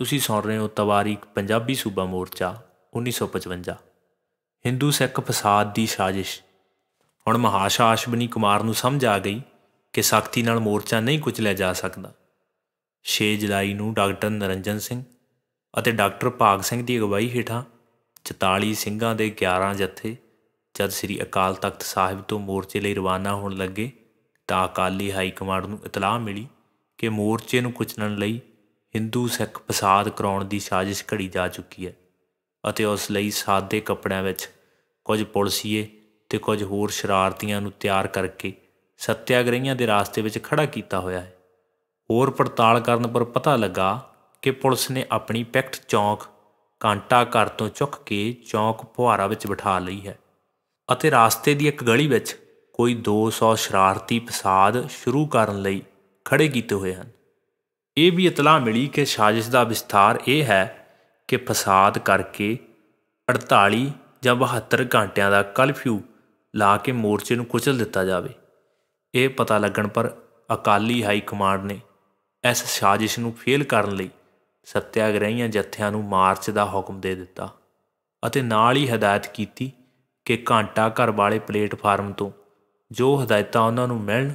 ਤੁਸੀਂ ਸੁਣ ਰਹੇ ਹੋ ਤਵਾਰੀਖ ਪੰਜਾਬੀ ਸੂਬਾ ਮੋਰਚਾ 1955 ਹਿੰਦੂ ਸਿੱਖ ਫਸਾਦ ਦੀ ਸਾਜ਼ਿਸ਼ ਹੁਣ ਮਹਾਸ਼ਾ ਆਸ਼ਬਨੀ ਕੁਮਾਰ ਨੂੰ ਸਮਝ ਆ ਗਈ ਕਿ ਸਖਤੀ ਨਾਲ ਮੋਰਚਾ ਨਹੀਂ ਕੁਝ ਲੈ ਜਾ ਸਕਦਾ 6 ਜੁਲਾਈ ਨੂੰ ਡਾਕਟਰ ਨਰਨਜਨ ਸਿੰਘ ਅਤੇ ਡਾਕਟਰ ਭਾਗ ਸਿੰਘ ਦੀ ਅਗਵਾਈ ਹੇਠਾਂ 44 ਸਿੰਘਾਂ ਦੇ 11 ਜਥੇ ਜਦ ਸ੍ਰੀ ਅਕਾਲ ਤਖਤ ਸਾਹਿਬ ਤੋਂ ਮੋਰਚੇ ਲਈ ਰਵਾਨਾ ਹੋਣ ਲੱਗੇ ਤਾਂ ਅਕਾਲੀ ਹਾਈ ਕਮਾਂਡ ਨੂੰ ਇਤਲਾਹ ਮਿਲੀ ਕਿ ਮੋਰਚੇ ਨੂੰ ਕੁਚਲਣ ਲਈ ਹਿੰਦੂ ਸਿੱਖ ਪਸਾਦ ਕਰਾਉਣ ਦੀ ਸਾਜ਼ਿਸ਼ ਘੜੀ ਜਾ ਚੁੱਕੀ ਹੈ ਅਤੇ ਉਸ ਲਈ ਸਾਦੇ ਕੱਪੜਿਆਂ ਵਿੱਚ ਕੁਝ ਪੁਲਸੀਏ ਤੇ ਕੁਝ ਹੋਰ ਸ਼ਰਾਰਤੀਆਂ ਨੂੰ ਤਿਆਰ ਕਰਕੇ ਸੱਤਿਆਗ੍ਰਹੀਆਂ ਦੇ ਰਾਸਤੇ ਵਿੱਚ ਖੜਾ ਕੀਤਾ ਹੋਇਆ ਹੈ ਹੋਰ ਪੜਤਾਲ ਕਰਨ ਪਰ ਪਤਾ ਲੱਗਾ ਕਿ ਪੁਲਿਸ ਨੇ ਆਪਣੀ ਪੈਕਟ ਚੌਂਕ ਕਾਂਟਾ ਘਰ ਤੋਂ ਚੁੱਕ ਕੇ ਚੌਂਕ ਫੁਹਾਰਾ ਵਿੱਚ ਬਿਠਾ ਲਈ ਹੈ ਅਤੇ ਰਾਸਤੇ ਦੀ ਇੱਕ ਗਲੀ ਵਿੱਚ ਕੋਈ 200 ਸ਼ਰਾਰਤੀ ਪਸਾਦ ਸ਼ੁਰੂ ਕਰਨ ਲਈ ਖੜੇ ਕੀਤੇ ਹੋਏ ਹਨ ਇਹ ਵੀ ਇਤਲਾਹ ਮਿਲੀ ਕਿ ਸਾਜ਼ਿਸ਼ ਦਾ ਵਿਸਥਾਰ ਇਹ ਹੈ ਕਿ ਫਸਾਦ ਕਰਕੇ 48 ਜਾਂ 72 ਘੰਟਿਆਂ ਦਾ ਕਲਫਿਊ ਲਾ ਕੇ ਮੋਰਚੇ ਨੂੰ ਕੁਚਲ ਦਿੱਤਾ ਜਾਵੇ ਇਹ ਪਤਾ ਲੱਗਣ ਪਰ ਅਕਾਲੀ ਹਾਈ ਕਮਾਂਡ ਨੇ ਇਸ ਸਾਜ਼ਿਸ਼ ਨੂੰ ਫੇਲ ਕਰਨ ਲਈ ਸੱਤਿਆਗ੍ਰਹੀਆਂ ਜਥਿਆਂ ਨੂੰ ਮਾਰਚ ਦਾ ਹੁਕਮ ਦੇ ਦਿੱਤਾ ਅਤੇ ਨਾਲ ਹੀ ਹਦਾਇਤ ਕੀਤੀ ਕਿ ਘੰਟਾ ਘਰ ਵਾਲੇ ਪਲੇਟਫਾਰਮ ਤੋਂ ਜੋ ਹਦਾਇਤਾਂ ਉਹਨਾਂ ਨੂੰ ਮਿਲਣ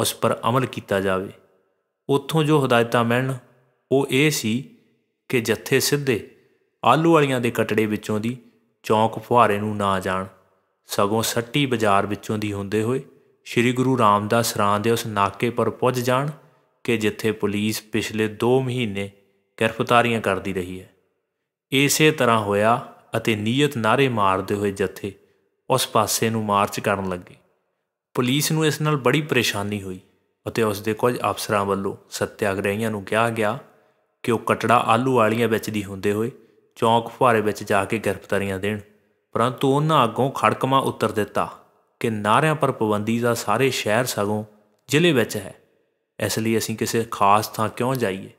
ਉਸ ਪਰ ਅਮਲ ਕੀਤਾ ਜਾਵੇ ਉੱਥੋਂ ਜੋ ਹਦਾਇਤਾਂ ਮਿਲਣ ਉਹ ਇਹ ਸੀ ਕਿ ਜੱਥੇ ਸਿੱਧੇ ਆਲੂ ਵਾਲੀਆਂ ਦੇ ਕਟੜੇ ਵਿੱਚੋਂ ਦੀ ਚੌਂਕ ਫੁਹਾਰੇ ਨੂੰ ਨਾ ਜਾਣ ਸਗੋਂ ਸੱਟੀ ਬਾਜ਼ਾਰ ਵਿੱਚੋਂ ਦੀ ਹੁੰਦੇ ਹੋਏ ਸ੍ਰੀ ਗੁਰੂ ਰਾਮਦਾਸ ਰਾਂ ਦੇ ਉਸ ਨਾਕੇ ਪਰ ਪਹੁੰਚ ਜਾਣ ਕਿ ਜਿੱਥੇ ਪੁਲਿਸ ਪਿਛਲੇ 2 ਮਹੀਨੇ ਗ੍ਰਿਫਤਾਰੀਆਂ ਕਰਦੀ ਰਹੀ ਹੈ ਇਸੇ ਤਰ੍ਹਾਂ ਹੋਇਆ ਅਤੇ ਨੀਅਤ ਨਾਰੇ ਮਾਰਦੇ ਹੋਏ ਜੱਥੇ ਉਸ ਪਾਸੇ ਨੂੰ ਮਾਰਚ ਕਰਨ ਲੱਗੇ ਪੁਲਿਸ ਨੂੰ ਇਸ ਨਾਲ ਬੜੀ ਪਰੇਸ਼ਾਨੀ ਹੋਈ ਅਤੇ ਉਸ ਦੇ ਕੁਝ ਅਫਸਰਾਂ ਵੱਲੋਂ ਸੱਤਿਆਗ੍ਰਹੀਆਂ ਨੂੰ ਕਿਹਾ ਗਿਆ ਕਿ ਉਹ ਕਟੜਾ ਆਲੂ ਵਾਲੀਆਂ ਵਿੱਚ ਦੀ ਹੁੰਦੇ ਹੋਏ ਚੌਂਕ ਫੁਹਾਰੇ ਵਿੱਚ ਜਾ ਕੇ ਗ੍ਰਿਫਤਾਰੀਆਂ ਦੇਣ ਪਰੰਤੂ ਉਹਨਾਂ ਅੱਗੋਂ ਖੜਕਮਾ ਉੱਤਰ ਦਿੱਤਾ ਕਿ ਨਾਰਿਆਂ ਪਰ ਪਾਬੰਦੀ ਦਾ ਸਾਰੇ ਸ਼ਹਿਰ ਸਗੋਂ ਜ਼ਿਲ੍ਹੇ ਵਿੱਚ ਹੈ ਇਸ ਲਈ ਅਸੀਂ ਕਿਸੇ ਖਾਸ ਥਾਂ ਕਿਉਂ ਜਾਈਏ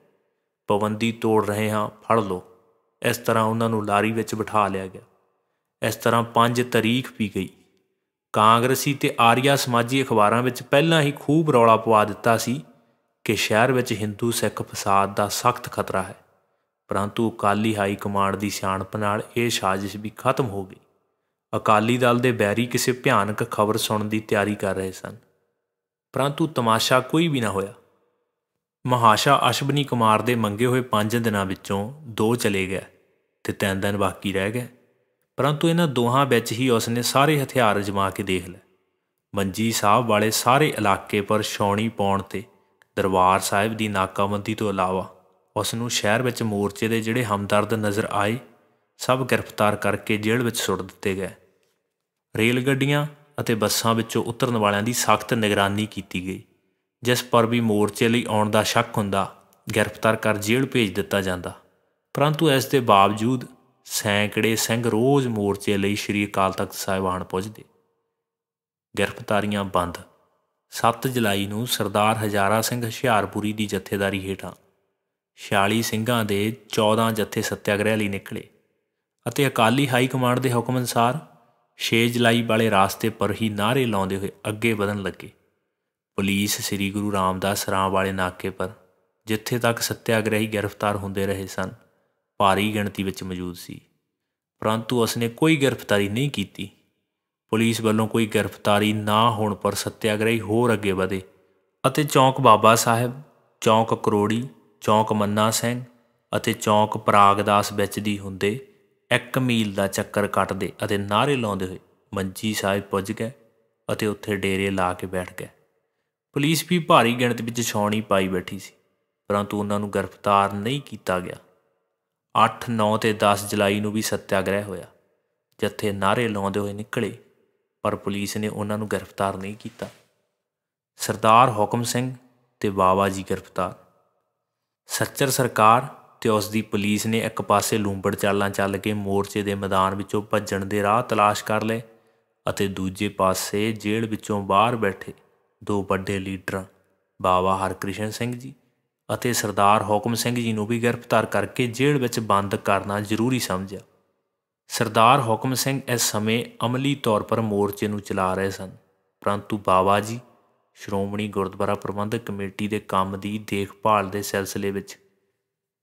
ਪਾਬੰਦੀ ਤੋੜ ਰਹੇ ਹਾਂ ਫੜ ਲਓ ਇਸ ਤਰ੍ਹਾਂ ਉਹਨਾਂ ਨੂੰ ਲਾਰੀ ਵਿੱਚ ਬਿਠਾ ਲਿਆ ਗਿਆ ਇਸ ਤਰ੍ਹਾਂ ਪੰਜ ਤਾਰੀਖ ਪੀ ਗਈ ਕਾਂਗਰਸੀ ਤੇ ਆਰੀਆ ਸਮਾਜੀ ਅਖਬਾਰਾਂ ਵਿੱਚ ਪਹਿਲਾਂ ਹੀ ਖੂਬ ਰੌਲਾ ਪਵਾ ਦਿੱਤਾ ਸੀ ਕਿ ਸ਼ਹਿਰ ਵਿੱਚ ਹਿੰਦੂ ਸਿੱਖ ਫਸਾਦ ਦਾ ਸਖਤ ਖਤਰਾ ਹੈ ਪਰੰਤੂ ਅਕਾਲੀ ਹਾਈ ਕਮਾਂਡ ਦੀ ਸਿਆਣਪ ਨਾਲ ਇਹ ਸਾਜ਼ਿਸ਼ ਵੀ ਖਤਮ ਹੋ ਗਈ ਅਕਾਲੀ ਦਲ ਦੇ ਬੈਰੀ ਕਿਸੇ ਭਿਆਨਕ ਖਬਰ ਸੁਣਨ ਦੀ ਤਿਆਰੀ ਕਰ ਰਹੇ ਸਨ ਪਰੰਤੂ ਤਮਾਸ਼ਾ ਕੋਈ ਵੀ ਨਾ ਹੋਇਆ ਮਹਾਸ਼ਾ ਅਸ਼ਬਨੀ ਕੁਮਾਰ ਦੇ ਮੰਗੇ ਹੋਏ 5 ਦਿਨਾਂ ਵਿੱਚੋਂ 2 ਚਲੇ ਗਏ ਤੇ 3 ਦਿਨ ਬਾਕੀ ਰਹਿ ਗਏ ਪਰੰਤੂ ਇਹਨਾਂ ਦੋਹਾਂ ਵਿੱਚ ਹੀ ਉਸਨੇ ਸਾਰੇ ਹਥਿਆਰ ਜਮਾ ਕੇ ਦੇਖ ਲਏ ਮੰਜੀ ਸਾਹਿਬ ਵਾਲੇ ਸਾਰੇ ਇਲਾਕੇ ਪਰ ਛੌਣੀ ਪਾਉਣ ਤੇ ਦਰਬਾਰ ਸਾਹਿਬ ਦੀ ਨਾਕਾਬੰਦੀ ਤੋਂ ਇਲਾਵਾ ਉਸ ਨੂੰ ਸ਼ਹਿਰ ਵਿੱਚ ਮੋਰਚੇ ਦੇ ਜਿਹੜੇ ਹਮਦਰਦ ਨਜ਼ਰ ਆਏ ਸਭ ਗ੍ਰਿਫਤਾਰ ਕਰਕੇ ਜੇਲ੍ਹ ਵਿੱਚ ਸੁੱਟ ਦਿੱਤੇ ਗਏ ਰੇਲ ਗੱਡੀਆਂ ਅਤੇ ਬੱਸਾਂ ਵਿੱਚੋਂ ਉਤਰਨ ਵਾਲਿਆਂ ਦੀ ਸਖਤ ਨਿਗਰਾਨੀ ਕੀਤੀ ਗਈ ਜਿਸ ਪਰ ਵੀ ਮੋਰਚੇ ਲਈ ਆਉਣ ਦਾ ਸ਼ੱਕ ਹੁੰਦਾ ਗ੍ਰਿਫਤਾਰ ਕਰ ਜੇਲ੍ਹ ਭੇਜ ਦਿੱਤਾ ਜਾਂਦਾ ਪਰੰਤੂ ਇਸ ਦੇ ਬਾਵਜੂਦ ਸੈਂਕੜੇ ਸਿੰਘ ਰੋਜ਼ ਮੋਰਚੇ ਲਈ ਸ਼੍ਰੀ ਅਕਾਲ ਤਖਤ ਸਾਹਿਬਾਨ ਪਹੁੰਚਦੇ ਗ੍ਰਿਫਤਾਰੀਆਂ ਬੰਦ 7 ਜੁਲਾਈ ਨੂੰ ਸਰਦਾਰ ਹਜ਼ਾਰਾ ਸਿੰਘ ਹਸ਼ਿਆਰਪੁਰੀ ਦੀ ਜਥੇਦਾਰੀ ਹੇਠਾਂ 46 ਸਿੰਘਾਂ ਦੇ 14 ਜਥੇ ਸੱਤਿਆਗ੍ਰਹਿ ਲਈ ਨਿਕਲੇ ਅਤੇ ਅਕਾਲੀ ਹਾਈ ਕਮਾਂਡ ਦੇ ਹੁਕਮ ਅਨਸਾਰ 6 ਜੁਲਾਈ ਵਾਲੇ ਰਾਸਤੇ ਪਰ ਹੀ ਨਾਰੇ ਲਾਉਂਦੇ ਹੋਏ ਅੱਗੇ ਵਧਣ ਲੱਗੇ ਪੁਲਿਸ ਸ੍ਰੀ ਗੁਰੂ ਰਾਮਦਾਸ ਰਾਮ ਵਾਲੇ ਨਾਕੇ ਪਰ ਜਿੱਥੇ ਤੱਕ ਸੱਤਿਆਗ੍ਰਹੀ ਗ੍ਰਿਫਤਾਰ ਹੁੰਦੇ ਰਹੇ ਸਨ ਭਾਰੀ ਗਿਣਤੀ ਵਿੱਚ ਮੌਜੂਦ ਸੀ ਪਰੰਤੂ ਉਸਨੇ ਕੋਈ ਗ੍ਰਿਫਤਾਰੀ ਨਹੀਂ ਕੀਤੀ ਪੁਲਿਸ ਵੱਲੋਂ ਕੋਈ ਗ੍ਰਿਫਤਾਰੀ ਨਾ ਹੋਣ ਪਰ ਸੱਤਿਆਗ੍ਰਹੀ ਹੋਰ ਅੱਗੇ ਵਧੇ ਅਤੇ ਚੌਂਕ ਬਾਬਾ ਸਾਹਿਬ ਚੌਂਕ ਕਰੋੜੀ ਚੌਂਕ ਮੰਨਾ ਸਿੰਘ ਅਤੇ ਚੌਂਕ ਪ੍ਰਾਗਦਾਸ ਵਿੱਚ ਦੀ ਹੁੰਦੇ 1 ਮੀਲ ਦਾ ਚੱਕਰ ਕੱਟਦੇ ਅਤੇ ਨਾਰੇ ਲਾਉਂਦੇ ਹੋਏ ਮੰਜੀ ਸਾਹਿਬ ਪੁੱਜ ਗਏ ਅਤੇ ਉੱਥੇ ਡੇਰੇ ਲਾ ਕੇ ਬੈਠ ਗਏ ਪੁਲਿਸ ਵੀ ਭਾਰੀ ਗਿਣਤੀ ਵਿੱਚ ਛਾਉਣੀ ਪਾਈ ਬੈਠੀ ਸੀ ਪਰੰਤੂ ਉਹਨਾਂ ਨੂੰ ਗ੍ਰਿਫਤਾਰ ਨਹੀਂ ਕੀਤਾ ਗਿਆ 8 9 ਤੇ 10 ਜੁਲਾਈ ਨੂੰ ਵੀ ਸੱਤਿਆਗ੍ਰਹਿ ਹੋਇਆ ਜਿੱਥੇ ਨਾਰੇ ਲਾਉਂਦੇ ਹੋਏ ਨਿਕਲੇ ਪਰ ਪੁਲਿਸ ਨੇ ਉਹਨਾਂ ਨੂੰ ਗ੍ਰਿਫਤਾਰ ਨਹੀਂ ਕੀਤਾ ਸਰਦਾਰ ਹੁਕਮ ਸਿੰਘ ਤੇ ਬਾਵਾ ਜੀ ਗ੍ਰਿਫਤਾਰ ਸੱਚਰ ਸਰਕਾਰ ਤੇ ਉਸ ਦੀ ਪੁਲਿਸ ਨੇ ਇੱਕ ਪਾਸੇ ਲੂੰਬੜ ਚਾਲਾਂ ਚੱਲ ਕੇ ਮੋਰਚੇ ਦੇ ਮੈਦਾਨ ਵਿੱਚੋਂ ਭੱਜਣ ਦੇ ਰਾਹ ਤਲਾਸ਼ ਕਰ ਲਏ ਅਤੇ ਦੂਜੇ ਪਾਸੇ ਜੇਲ੍ਹ ਵਿੱਚੋਂ ਬਾਹਰ ਬੈਠੇ ਦੋ ਵੱਡੇ ਲੀਡਰਾਂ ਬਾਵਾ ਹਰਕ੍ਰਿਸ਼ਨ ਸਿੰਘ ਜੀ ਅਤੇ ਸਰਦਾਰ ਹੁਕਮ ਸਿੰਘ ਜੀ ਨੂੰ ਵੀ ਗ੍ਰਿਫਤਾਰ ਕਰਕੇ ਜੇਲ੍ਹ ਵਿੱਚ ਬੰਦ ਕਰਨਾ ਜ਼ਰੂਰੀ ਸਮਝਿਆ ਸਰਦਾਰ ਹੁਕਮ ਸਿੰਘ ਇਸ ਸਮੇਂ ਅਮਲੀ ਤੌਰ 'ਤੇ ਮੋਰਚੇ ਨੂੰ ਚਲਾ ਰਹੇ ਸਨ ਪਰੰਤੂ ਬਾਵਾ ਜੀ ਸ਼੍ਰੋਮਣੀ ਗੁਰਦੁਆਰਾ ਪ੍ਰਬੰਧਕ ਕਮੇਟੀ ਦੇ ਕੰਮ ਦੀ ਦੇਖਭਾਲ ਦੇ ਸਿਲਸਿਲੇ ਵਿੱਚ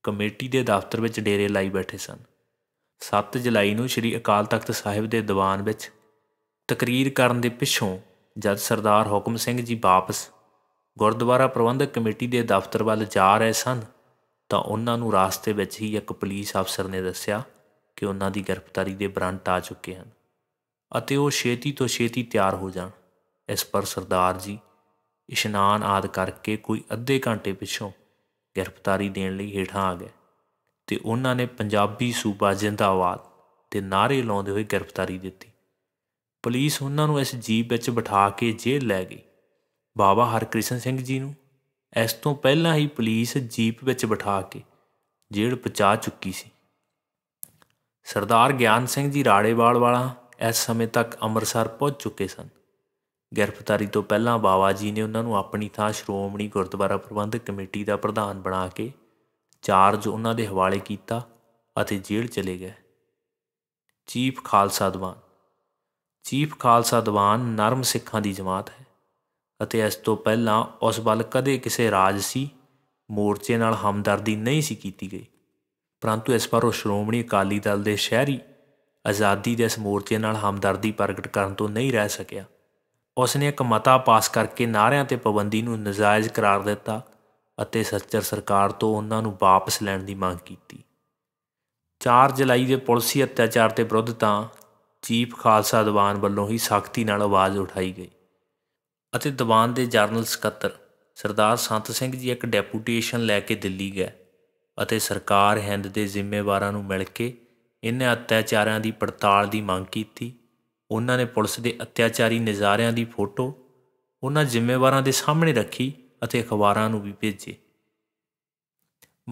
ਕਮੇਟੀ ਦੇ ਦਫ਼ਤਰ ਵਿੱਚ ਡੇਰੇ ਲਾਈ ਬੈਠੇ ਸਨ 7 ਜੁਲਾਈ ਨੂੰ ਸ੍ਰੀ ਅਕਾਲ ਤਖਤ ਸਾਹਿਬ ਦੇ ਦੀਵਾਨ ਵਿੱਚ ਤਕਰੀਰ ਕਰਨ ਦੇ ਪਿੱਛੋਂ ਜਦ ਸਰਦਾਰ ਹੁਕਮ ਸਿੰਘ ਜੀ ਵਾਪਸ ਗੁਰਦੁਆਰਾ ਪ੍ਰਬੰਧਕ ਕਮੇਟੀ ਦੇ ਦਫ਼ਤਰ ਵੱਲ ਜਾ ਰਹੇ ਸਨ ਤਾਂ ਉਹਨਾਂ ਨੂੰ ਰਾਸਤੇ ਵਿੱਚ ਹੀ ਇੱਕ ਪੁਲਿਸ ਅਫਸਰ ਨੇ ਦੱਸਿਆ ਕਿ ਉਹਨਾਂ ਦੀ ਗ੍ਰਿਫਤਾਰੀ ਦੇ ਬਰੰਟ ਆ ਚੁੱਕੇ ਹਨ ਅਤੇ ਉਹ ਛੇਤੀ ਤੋਂ ਛੇਤੀ ਤਿਆਰ ਹੋ ਜਾਣ ਇਸ ਪਰ ਸਰਦਾਰ ਜੀ ਇਸ਼ਨਾਨ ਆਦ ਕਰਕੇ ਕੋਈ ਅੱਧੇ ਘੰਟੇ ਪਿਛੋਂ ਗ੍ਰਿਫਤਾਰੀ ਦੇਣ ਲਈ ਹੇਠਾਂ ਆ ਗਏ ਤੇ ਉਹਨਾਂ ਨੇ ਪੰਜਾਬੀ ਸੂਬਾ ਜਿੰਦਾਬਾਦ ਤੇ ਨਾਰੇ ਲਾਉਂਦੇ ਹੋਏ ਗ੍ਰਿਫਤਾਰੀ ਦਿੱਤੀ ਪੁਲਿਸ ਉਹਨਾਂ ਨੂੰ ਇਸ ਜੀਪ ਵਿੱਚ ਬਿਠਾ ਕੇ ਜੇਲ੍ਹ ਲੈ ਗਈ ਬਾਬਾ ਹਰਕ੍ਰਿਸ਼ਨ ਸਿੰਘ ਜੀ ਨੂੰ ਇਸ ਤੋਂ ਪਹਿਲਾਂ ਹੀ ਪੁਲਿਸ ਜੀਪ ਵਿੱਚ ਬਿਠਾ ਕੇ ਜੇਲ੍ਹ ਪਹੁੰਚਾ ਚੁੱਕੀ ਸੀ ਸਰਦਾਰ ਗਿਆਨ ਸਿੰਘ ਜੀ ਰਾੜੇਵਾਲ ਵਾਲਾ ਇਸ ਸਮੇਂ ਤੱਕ ਅੰਮ੍ਰਿਤਸਰ ਪਹੁੰਚ ਚੁੱਕੇ ਸਨ ਗ੍ਰਿਫਤਾਰੀ ਤੋਂ ਪਹਿਲਾਂ ਬਾਬਾ ਜੀ ਨੇ ਉਹਨਾਂ ਨੂੰ ਆਪਣੀ ਥਾਂ ਸ਼੍ਰੋਮਣੀ ਗੁਰਦੁਆਰਾ ਪ੍ਰਬੰਧਕ ਕਮੇਟੀ ਦਾ ਪ੍ਰਧਾਨ ਬਣਾ ਕੇ ਚਾਰਜ ਉਹਨਾਂ ਦੇ ਹਵਾਲੇ ਕੀਤਾ ਅਤੇ ਜੇਲ੍ਹ ਚਲੇ ਗਏ ਚੀਫ ਖਾਲਸਾ ਦੀਵਾਨ ਚੀਫ ਖਾਲਸਾ ਦੀਵਾਨ ਨਰਮ ਸਿੱਖਾਂ ਦੀ ਜਮਾਤ ਹੈ ਅਤੇ ਇਸ ਤੋਂ ਪਹਿਲਾਂ ਉਸ ਵੱਲ ਕਦੇ ਕਿਸੇ ਰਾਜਸੀ ਮੋਰਚੇ ਨਾਲ ਹਮਦਰਦੀ ਨਹੀਂ ਸੀ ਕੀਤੀ ਗਈ ਪਰੰਤੂ ਇਸ ਵਾਰ ਉਹ ਸ਼੍ਰੋਮਣੀ ਅਕਾਲੀ ਦਲ ਦੇ ਸ਼ਹਿਰੀ ਆਜ਼ਾਦੀ ਦੇ ਇਸ ਮੋਰਚੇ ਨਾਲ ਹਮਦਰਦੀ ਪ੍ਰਗਟ ਕਰਨ ਤੋਂ ਨਹੀਂ ਰਹਿ ਸਕਿਆ ਉਸ ਨੇ ਇੱਕ ਮਤਾ ਪਾਸ ਕਰਕੇ ਨਾਰਿਆਂ ਤੇ ਪਾਬੰਦੀ ਨੂੰ ਨਜਾਇਜ਼ ਕਰਾਰ ਦਿੱਤਾ ਅਤੇ ਸੱਚਰ ਸਰਕਾਰ ਤੋਂ ਉਹਨਾਂ ਨੂੰ ਵਾਪਸ ਲੈਣ ਦੀ ਮੰਗ ਕੀਤੀ 4 ਜੁਲਾਈ ਦੇ ਪੁਲਿਸੀ ਅਤਿਆਚਾਰ ਤੇ ਵਿਰੁੱਧ ਤਾਂ ਚੀਫ ਖਾਲਸਾ ਦੀਵਾਨ ਵੱਲੋਂ ਹੀ ਸਖਤੀ ਨਾਲ ਆਵਾਜ਼ ਉਠਾਈ ਗਈ ਅਤੇ ਦੀਵਾਨ ਦੇ ਜਰਨਲ ਸਕੱਤਰ ਸਰਦਾਰ ਸੰਤ ਸਿੰਘ ਜੀ ਇੱਕ ਡੈਪੂਟੇਸ਼ਨ ਲੈ ਕੇ ਦਿੱਲੀ ਗਏ ਅਤੇ ਸਰਕਾਰ ਹਿੰਦ ਦੇ ਜ਼ਿੰਮੇਵਾਰਾਂ ਨੂੰ ਮਿਲ ਕੇ ਇਹਨਾਂ ਅਤਿਆਚਾਰਾਂ ਦੀ ਪੜਤਾਲ ਦੀ ਮੰਗ ਕੀਤੀ ਉਹਨਾਂ ਨੇ ਪੁਲਿਸ ਦੇ ਅਤਿਆਚਾਰੀ ਨਜ਼ਾਰਿਆਂ ਦੀ ਫੋਟੋ ਉਹਨਾਂ ਜ਼ਿੰਮੇਵਾਰਾਂ ਦੇ ਸਾਹਮਣੇ ਰੱਖੀ ਅਤੇ ਅਖਬਾਰਾਂ ਨੂੰ ਵੀ ਭੇਜੀ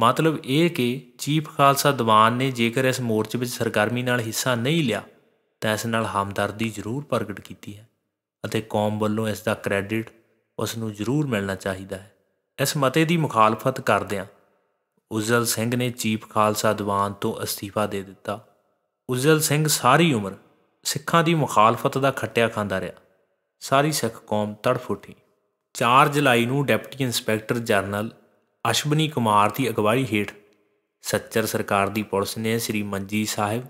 ਮਤਲਬ ਇਹ ਕਿ ਚੀਫ ਖਾਲਸਾ ਦੀਵਾਨ ਨੇ ਜੇਕਰ ਇਸ ਮੋਰਚੇ ਵਿੱਚ ਸਰਗਰਮੀ ਨਾਲ ਹਿੱਸਾ ਨਹੀਂ ਲਿਆ ਤਾਂ ਇਸ ਨਾਲ ਹਮਦਰਦੀ ਜ਼ਰੂਰ ਪ੍ਰਗਟ ਕੀਤੀ ਹੈ ਅਤੇ ਕੌਮ ਵੱਲੋਂ ਇਸ ਦਾ ਕ੍ਰੈਡਿਟ ਉਸ ਨੂੰ ਜ਼ਰੂਰ ਮਿਲਣਾ ਚਾਹੀਦਾ ਹੈ ਇਸ ਮਤੇ ਦੀ ਮੁਖਾਲਫਤ ਕਰਦਿਆਂ ਉਜ਼ਲ ਸਿੰਘ ਨੇ ਚੀਫ ਖਾਲਸਾ ਦੀਵਾਨ ਤੋਂ ਅਸਤੀਫਾ ਦੇ ਦਿੱਤਾ ਉਜ਼ਲ ਸਿੰਘ ਸਾਰੀ ਉਮਰ ਸਿੱਖਾਂ ਦੀ ਮੁਖਾਲਫਤ ਦਾ ਖੱਟਿਆ ਖਾਂਦਾ ਰਿਹਾ ਸਾਰੀ ਸਿੱਖ ਕੌਮ ਤੜਫ ਉੱਠੀ 4 ਜੁਲਾਈ ਨੂੰ deputy inspector general Ashwani Kumar ਦੀ ਅਗਵਾਈ ਹੇਠ ਸੱਚਰ ਸਰਕਾਰ ਦੀ ਪੁਲਿਸ ਨੇ ਸ੍ਰੀ ਮੰਜੀ ਸਾਹਿਬ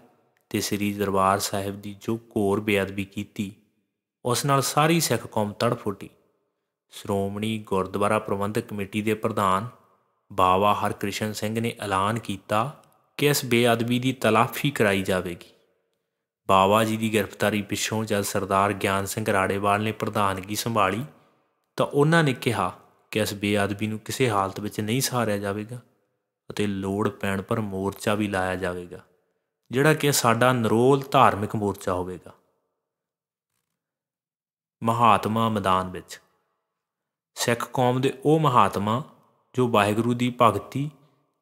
ਤੇ ਸ੍ਰੀ ਦਰਬਾਰ ਸਾਹਿਬ ਦੀ ਜੋ ਘੋਰ ਬੇਅਦਬੀ ਕੀਤੀ ਉਸ ਨਾਲ ਸਾਰੀ ਸਿੱਖ ਕੌਮ ਤੜਫ ਉੱਠੀ ਸ਼੍ਰੋਮਣੀ ਗੁਰਦੁਆਰਾ ਪ੍ਰਬੰਧਕ ਕਮੇਟੀ ਦੇ ਪ੍ਰਧਾਨ ਬਾਵਾ ਹਰਕ੍ਰਿਸ਼ਨ ਸਿੰਘ ਨੇ ਐਲਾਨ ਕੀਤਾ ਕਿ ਇਸ ਬੇਅਦਬੀ ਦੀ ਤਲਾਫੀ ਕਰਾਈ ਜਾਵੇਗੀ ਬਾਵਾ ਜੀ ਦੀ ਗ੍ਰਿਫਤਾਰੀ ਪਿੱਛੋਂ ਜਦ ਸਰਦਾਰ ਗਿਆਨ ਸਿੰਘ ਰਾੜੇਵਾਲ ਨੇ ਪ੍ਰਧਾਨਗੀ ਸੰਭਾਲੀ ਤਾਂ ਉਹਨਾਂ ਨੇ ਕਿਹਾ ਕਿ ਇਸ ਬੇਅਦਬੀ ਨੂੰ ਕਿਸੇ ਹਾਲਤ ਵਿੱਚ ਨਹੀਂ ਸਹਾਰਿਆ ਜਾਵੇਗਾ ਅਤੇ ਲੋੜ ਪੈਣ ਪਰ ਮੋਰਚਾ ਵੀ ਲਾਇਆ ਜਾਵੇਗਾ ਜਿਹੜਾ ਕਿ ਸਾਡਾ ਨਰੋਲ ਧਾਰਮਿਕ ਮੋਰਚਾ ਹੋਵੇਗਾ ਮਹਾਤਮਾ ਮੈਦਾਨ ਵਿੱਚ ਸਿੱਖ ਕੌਮ ਦੇ ਉਹ ਮਹਾਤਮਾ ਜੋ ਵਾਹਿਗੁਰੂ ਦੀ ਭਗਤੀ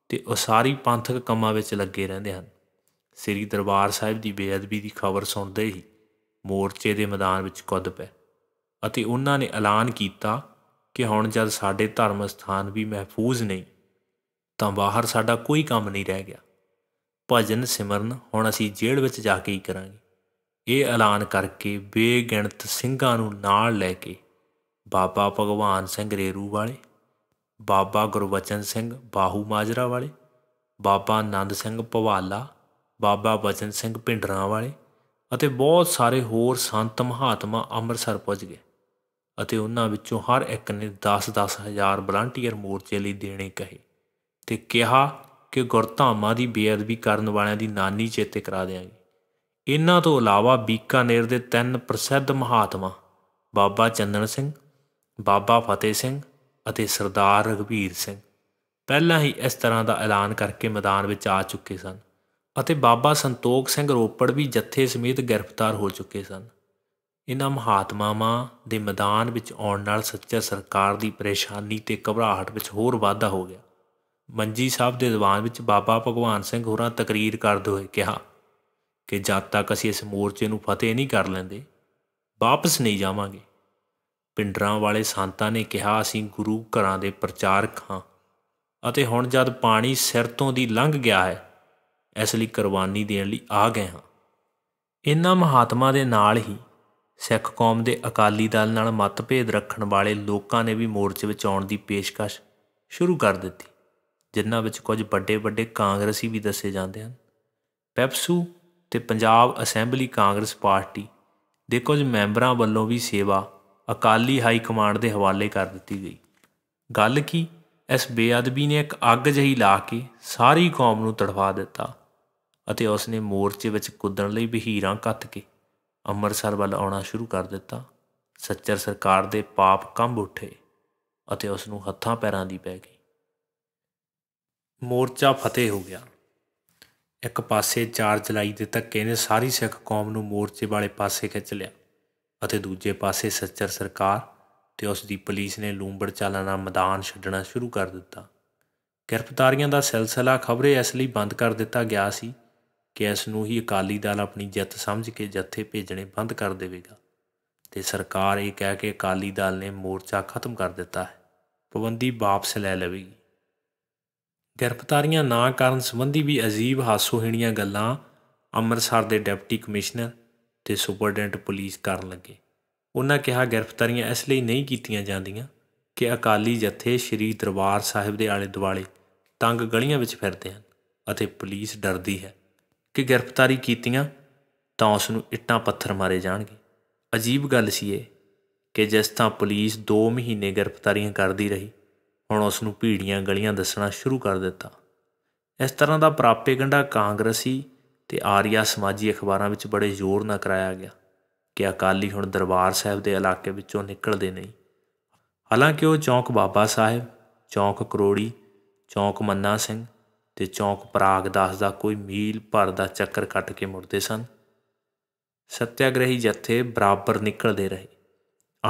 ਤੇ ਉਸਾਰੀ ਪੰਥਕ ਕੰਮਾਂ ਵਿੱਚ ਲੱਗੇ ਰਹਿੰਦੇ ਹਨ ਸ੍ਰੀ ਦਰਬਾਰ ਸਾਹਿਬ ਦੀ ਬੇਅਦਬੀ ਦੀ ਖਬਰ ਸੁਣਦੇ ਹੀ ਮੋਰਚੇ ਦੇ ਮੈਦਾਨ ਵਿੱਚ ਕੁੱਦ ਪਏ ਅਤੇ ਉਹਨਾਂ ਨੇ ਐਲਾਨ ਕੀਤਾ ਕਿ ਹੁਣ ਜਦ ਸਾਡੇ ਧਰਮ ਸਥਾਨ ਵੀ ਮਹਿਫੂਜ਼ ਨਹੀਂ ਤਾਂ ਬਾਹਰ ਸਾਡਾ ਕੋਈ ਕੰਮ ਨਹੀਂ ਰਹਿ ਗਿਆ ਭਜਨ ਸਿਮਰਨ ਹੁਣ ਅਸੀਂ ਜੇਲ੍ਹ ਵਿੱਚ ਜਾ ਕੇ ਹੀ ਕਰਾਂਗੇ ਇਹ ਐਲਾਨ ਕਰਕੇ ਬੇਗਿਣਤ ਸਿੰਘਾਂ ਨੂੰ ਨਾਲ ਲੈ ਕੇ ਬਾਬਾ ਭਗਵਾਨ ਸਿੰਘ ਰੇਰੂ ਵਾਲੇ ਬਾਬਾ ਗੁਰਬਚਨ ਸਿੰਘ ਬਾਹੂ ਮਾਜਰਾ ਵਾਲੇ ਬਾਬਾ ਆਨੰਦ ਸਿੰਘ ਪਵਾਲਾ ਬਾਬਾ ਬਚਨ ਸਿੰਘ ਪਿੰਡਰਾਂ ਵਾਲੇ ਅਤੇ ਬਹੁਤ ਸਾਰੇ ਹੋਰ ਸੰਤ ਮਹਾਤਮਾ ਅੰਮ੍ਰਿਤਸਰ ਪਹੁੰਚ ਗਏ ਅਤੇ ਉਹਨਾਂ ਵਿੱਚੋਂ ਹਰ ਇੱਕ ਨੇ 10-10 ਹਜ਼ਾਰ ਵਲੰਟੀਅਰ ਮੋਰਚੇ ਲਈ ਦੇਣੇ ਕਹੇ ਤੇ ਕਿਹਾ ਕਿ ਗੁਰਧਾਮਾਂ ਦੀ ਬੇਅਦਬੀ ਕਰਨ ਵਾਲਿਆਂ ਦੀ ਨਾਨੀ ਚੇਤੇ ਕਰਾ ਦੇਵਾਂਗੇ ਇਹਨਾਂ ਤੋਂ ਇਲਾਵਾ ਬੀਕਾਨੇਰ ਦੇ ਤਿੰਨ ਪ੍ਰਸਿੱਧ ਮਹਾਤਮਾ ਬਾਬਾ ਚੰਦਨ ਸਿੰਘ ਬਾਬਾ ਫਤਿਹ ਸਿੰਘ ਅਤੇ ਸਰਦਾਰ ਰਘਵੀਰ ਸਿੰਘ ਪਹਿਲਾਂ ਹੀ ਇਸ ਤਰ੍ਹਾਂ ਦਾ ਐਲਾਨ ਕਰਕੇ ਮੈਦਾਨ ਵਿੱਚ ਆ ਚੁੱਕੇ ਸਨ ਅਤੇ ਬਾਬਾ ਸੰਤੋਖ ਸਿੰਘ ਰੋਪੜ ਵੀ ਜੱਥੇ ਸਮੇਤ ਗ੍ਰਿਫਤਾਰ ਹੋ ਚੁੱਕੇ ਸਨ ਇਹਨਾਂ ਮਹਾਤਮਾਵਾਂ ਦੇ ਮੈਦਾਨ ਵਿੱਚ ਆਉਣ ਨਾਲ ਸੱਚਾ ਸਰਕਾਰ ਦੀ ਪਰੇਸ਼ਾਨੀ ਤੇ ਘਬਰਾਹਟ ਵਿੱਚ ਹੋਰ ਵਾਧਾ ਹੋ ਗਿਆ ਮੰਜੀ ਸਾਹਿਬ ਦੇ ਦੀਵਾਨ ਵਿੱਚ ਬਾਬਾ ਭਗਵਾਨ ਸਿੰਘ ਹੋਰਾਂ ਤਕਰੀਰ ਕਰਦੇ ਹੋਏ ਕਿਹਾ ਕਿ ਜਦ ਤੱਕ ਅਸੀਂ ਇਸ ਮੋਰਚੇ ਨੂੰ ਫਤਿਹ ਨਹੀਂ ਕਰ ਲੈਂਦੇ ਵਾਪਸ ਨਹੀਂ ਜਾਵਾਂਗੇ ਪਿੰਡਰਾਂ ਵਾਲੇ ਸੰਤਾਂ ਨੇ ਕਿਹਾ ਅਸੀਂ ਗੁਰੂ ਘਰਾਂ ਦੇ ਪ੍ਰਚਾਰਕ ਹਾਂ ਅਤੇ ਹੁਣ ਜਦ ਪਾਣੀ ਸਿਰ ਤੋਂ ਦੀ ਲੰਘ ਗਿਆ ਹੈ ਇਸ ਲਈ ਕੁਰਬਾਨੀ ਦੇਣ ਲਈ ਆ ਗਏ ਹਾਂ ਇਨ੍ਹਾਂ ਮਹਾਤਮਾ ਦੇ ਨਾਲ ਹੀ ਸਿੱਖ ਕੌਮ ਦੇ ਅਕਾਲੀ ਦਲ ਨਾਲ ਮਤਭੇਦ ਰੱਖਣ ਵਾਲੇ ਲੋਕਾਂ ਨੇ ਵੀ ਮੋਰਚੇ ਵਿੱਚ ਆਉਣ ਦੀ ਪੇਸ਼ਕਸ਼ ਸ਼ੁਰੂ ਕਰ ਦਿੱਤੀ ਜਿਨ੍ਹਾਂ ਵਿੱਚ ਕੁਝ ਵੱਡੇ ਵੱਡੇ ਕਾਂਗਰਸੀ ਵੀ ਦੱਸੇ ਜਾਂਦੇ ਹਨ ਪੈਪਸੂ ਤੇ ਪੰਜਾਬ ਅਸੈਂਬਲੀ ਕਾਂਗਰਸ ਪਾਰਟੀ ਦੇ ਕੁਝ ਮੈਂਬਰਾਂ ਵੱਲੋਂ ਵੀ ਸੇਵਾ ਅਕਾਲੀ ਹਾਈ ਕਮਾਂਡ ਦੇ ਹਵਾਲੇ ਕਰ ਦਿੱਤੀ ਗਈ ਗੱਲ ਕੀ ਇਸ ਬੇਅਦਬੀ ਨੇ ਇੱਕ ਅੱਗ ਜਹੀ ਲਾ ਕੇ ਸਾਰੀ ਕੌਮ ਨੂੰ ਤੜਫਾ ਦਿੱਤਾ ਅਤੇ ਉਸ ਨੇ ਮੋਰਚੇ ਵਿੱਚ ਕੁੱਦਣ ਲਈ ਬਹੀਰਾਂ ਕੱਤ ਕੇ ਅੰਮ੍ਰਿਤਸਰ ਵੱਲ ਆਉਣਾ ਸ਼ੁਰੂ ਕਰ ਦਿੱਤਾ ਸੱਚਰ ਸਰਕਾਰ ਦੇ ਪਾਪ ਕੰਬ ਉੱਠੇ ਅਤੇ ਉਸ ਨੂੰ ਹੱਥਾਂ ਪੈਰਾਂ ਦੀ ਪੈ ਗਈ ਮੋਰਚਾ ਫਤਿਹ ਹੋ ਗਿਆ ਇੱਕ ਪਾਸੇ 4 ਜੁਲਾਈ ਦੇ ਧੱਕੇ ਨੇ ਸਾਰੀ ਸਿੱਖ ਕੌਮ ਨੂੰ ਮੋਰਚੇ ਵਾਲੇ ਪਾਸੇ ਖਿੱਚ ਲਿਆ ਅਤੇ ਦੂਜੇ ਪਾਸੇ ਸੱਚਰ ਸਰਕਾਰ ਤੇ ਉਸ ਦੀ ਪੁਲਿਸ ਨੇ ਲੂੰਬੜ ਦਾ ਮੈਦਾਨ ਛੱਡਣਾ ਸ਼ੁਰੂ ਕਰ ਦਿੱਤਾ ਗ੍ਰਿਫਤਾਰੀਆਂ ਦਾ ਸਿਲਸਿਲਾ ਖਬਰੇ ਇਸ ਲਈ ਬੰਦ ਕਰ ਦਿੱਤਾ ਗਿਆ ਸੀ ਕਿ ਇਸ ਨੂੰ ਹੀ ਅਕਾਲੀ ਦਲ ਆਪਣੀ ਜਿੱਤ ਸਮਝ ਕੇ ਜੱਥੇ ਭੇਜਣੇ ਬੰਦ ਕਰ ਦੇਵੇਗਾ ਤੇ ਸਰਕਾਰ ਇਹ ਕਹਿ ਕੇ ਅਕਾਲੀ ਦਲ ਨੇ ਮੋਰਚਾ ਖਤਮ ਕਰ ਦਿੱਤਾ ਹੈ ਪਵੰਦੀ ਵਾਪਸ ਲੈ ਲਵੇਗੀ ਗ੍ਰਿਫਤਾਰੀਆਂ ਨਾ ਕਰਨ ਸੰਬੰਧੀ ਵੀ ਅਜੀਬ ਹਾਸੋਹੀਣੀਆਂ ਗੱਲਾਂ ਅੰਮ੍ਰਿਤਸਰ ਦੇ ਡਿਪਟੀ ਕਮਿਸ਼ਨਰ ਤੇ ਸੁਪਰਡੈਂਟ ਪੁਲਿਸ ਕਰਨ ਲੱਗੇ ਉਹਨਾਂ ਕਿਹਾ ਗ੍ਰਿਫਤਾਰੀਆਂ ਇਸ ਲਈ ਨਹੀਂ ਕੀਤੀਆਂ ਜਾਂਦੀਆਂ ਕਿ ਅਕਾਲੀ ਜਥੇ ਸ਼੍ਰੀ ਦਰਬਾਰ ਸਾਹਿਬ ਦੇ ਆਲੇ ਦੁਆਲੇ ਤੰਗ ਗਲੀਆਂ ਵਿੱਚ ਫਿਰਦੇ ਹਨ ਅਤੇ ਪੁਲਿਸ ਡਰਦੀ ਹੈ ਕਿ ਗ੍ਰਿਫਤਾਰੀ ਕੀਤੀਆਂ ਤਾਂ ਉਸ ਨੂੰ ਇੱਟਾਂ ਪੱਥਰ ਮਾਰੇ ਜਾਣਗੇ ਅਜੀਬ ਗੱਲ ਸੀ ਇਹ ਕਿ ਜਿਸ ਤਾਂ ਪੁਲਿਸ 2 ਮਹੀਨੇ ਗ੍ਰਿਫਤਾਰੀਆਂ ਕਰਦੀ ਰਹੀ ਹੁਣ ਉਸ ਨੂੰ ਭੀੜੀਆਂ ਗਲੀਆਂ ਦੱਸਣਾ ਸ਼ੁਰੂ ਕਰ ਦਿੱਤਾ ਇਸ ਤਰ੍ਹਾਂ ਦਾ ਪ੍ਰਾਪੇ ਕਾਂਗਰਸੀ ਤੇ ਆਰੀਆ ਸਮਾਜੀ ਅਖਬਾਰਾਂ ਵਿੱਚ ਬੜੇ ਜ਼ੋਰ ਨਾਲ ਕਰਾਇਆ ਗਿਆ ਕਿ ਅਕਾਲੀ ਹੁਣ ਦਰਬਾਰ ਸਾਹਿਬ ਦੇ ਇਲਾਕੇ ਵਿੱਚੋਂ ਨਿਕਲਦੇ ਨਹੀਂ ਹਾਲਾਂਕਿ ਉਹ ਚੌਂਕ ਬਾਬਾ ਸਾਹਿਬ ਚੌਂਕ ਕਰੋੜੀ ਚੌਂਕ ਮੰਨਾ ਸਿੰਘ ਤੇ ਚੌਂਕ ਪ੍ਰਾਗਦਾਸ ਦਾ ਕੋਈ ਮੀਲ ਭਰ ਦਾ ਚੱਕਰ ਕੱਟ ਕੇ ਮੁੜਦੇ ਸਨ ਸਤਿਆਗ੍ਰਹੀ ਜਥੇ ਬਰਾਬਰ ਨਿਕਲਦੇ ਰਹੇ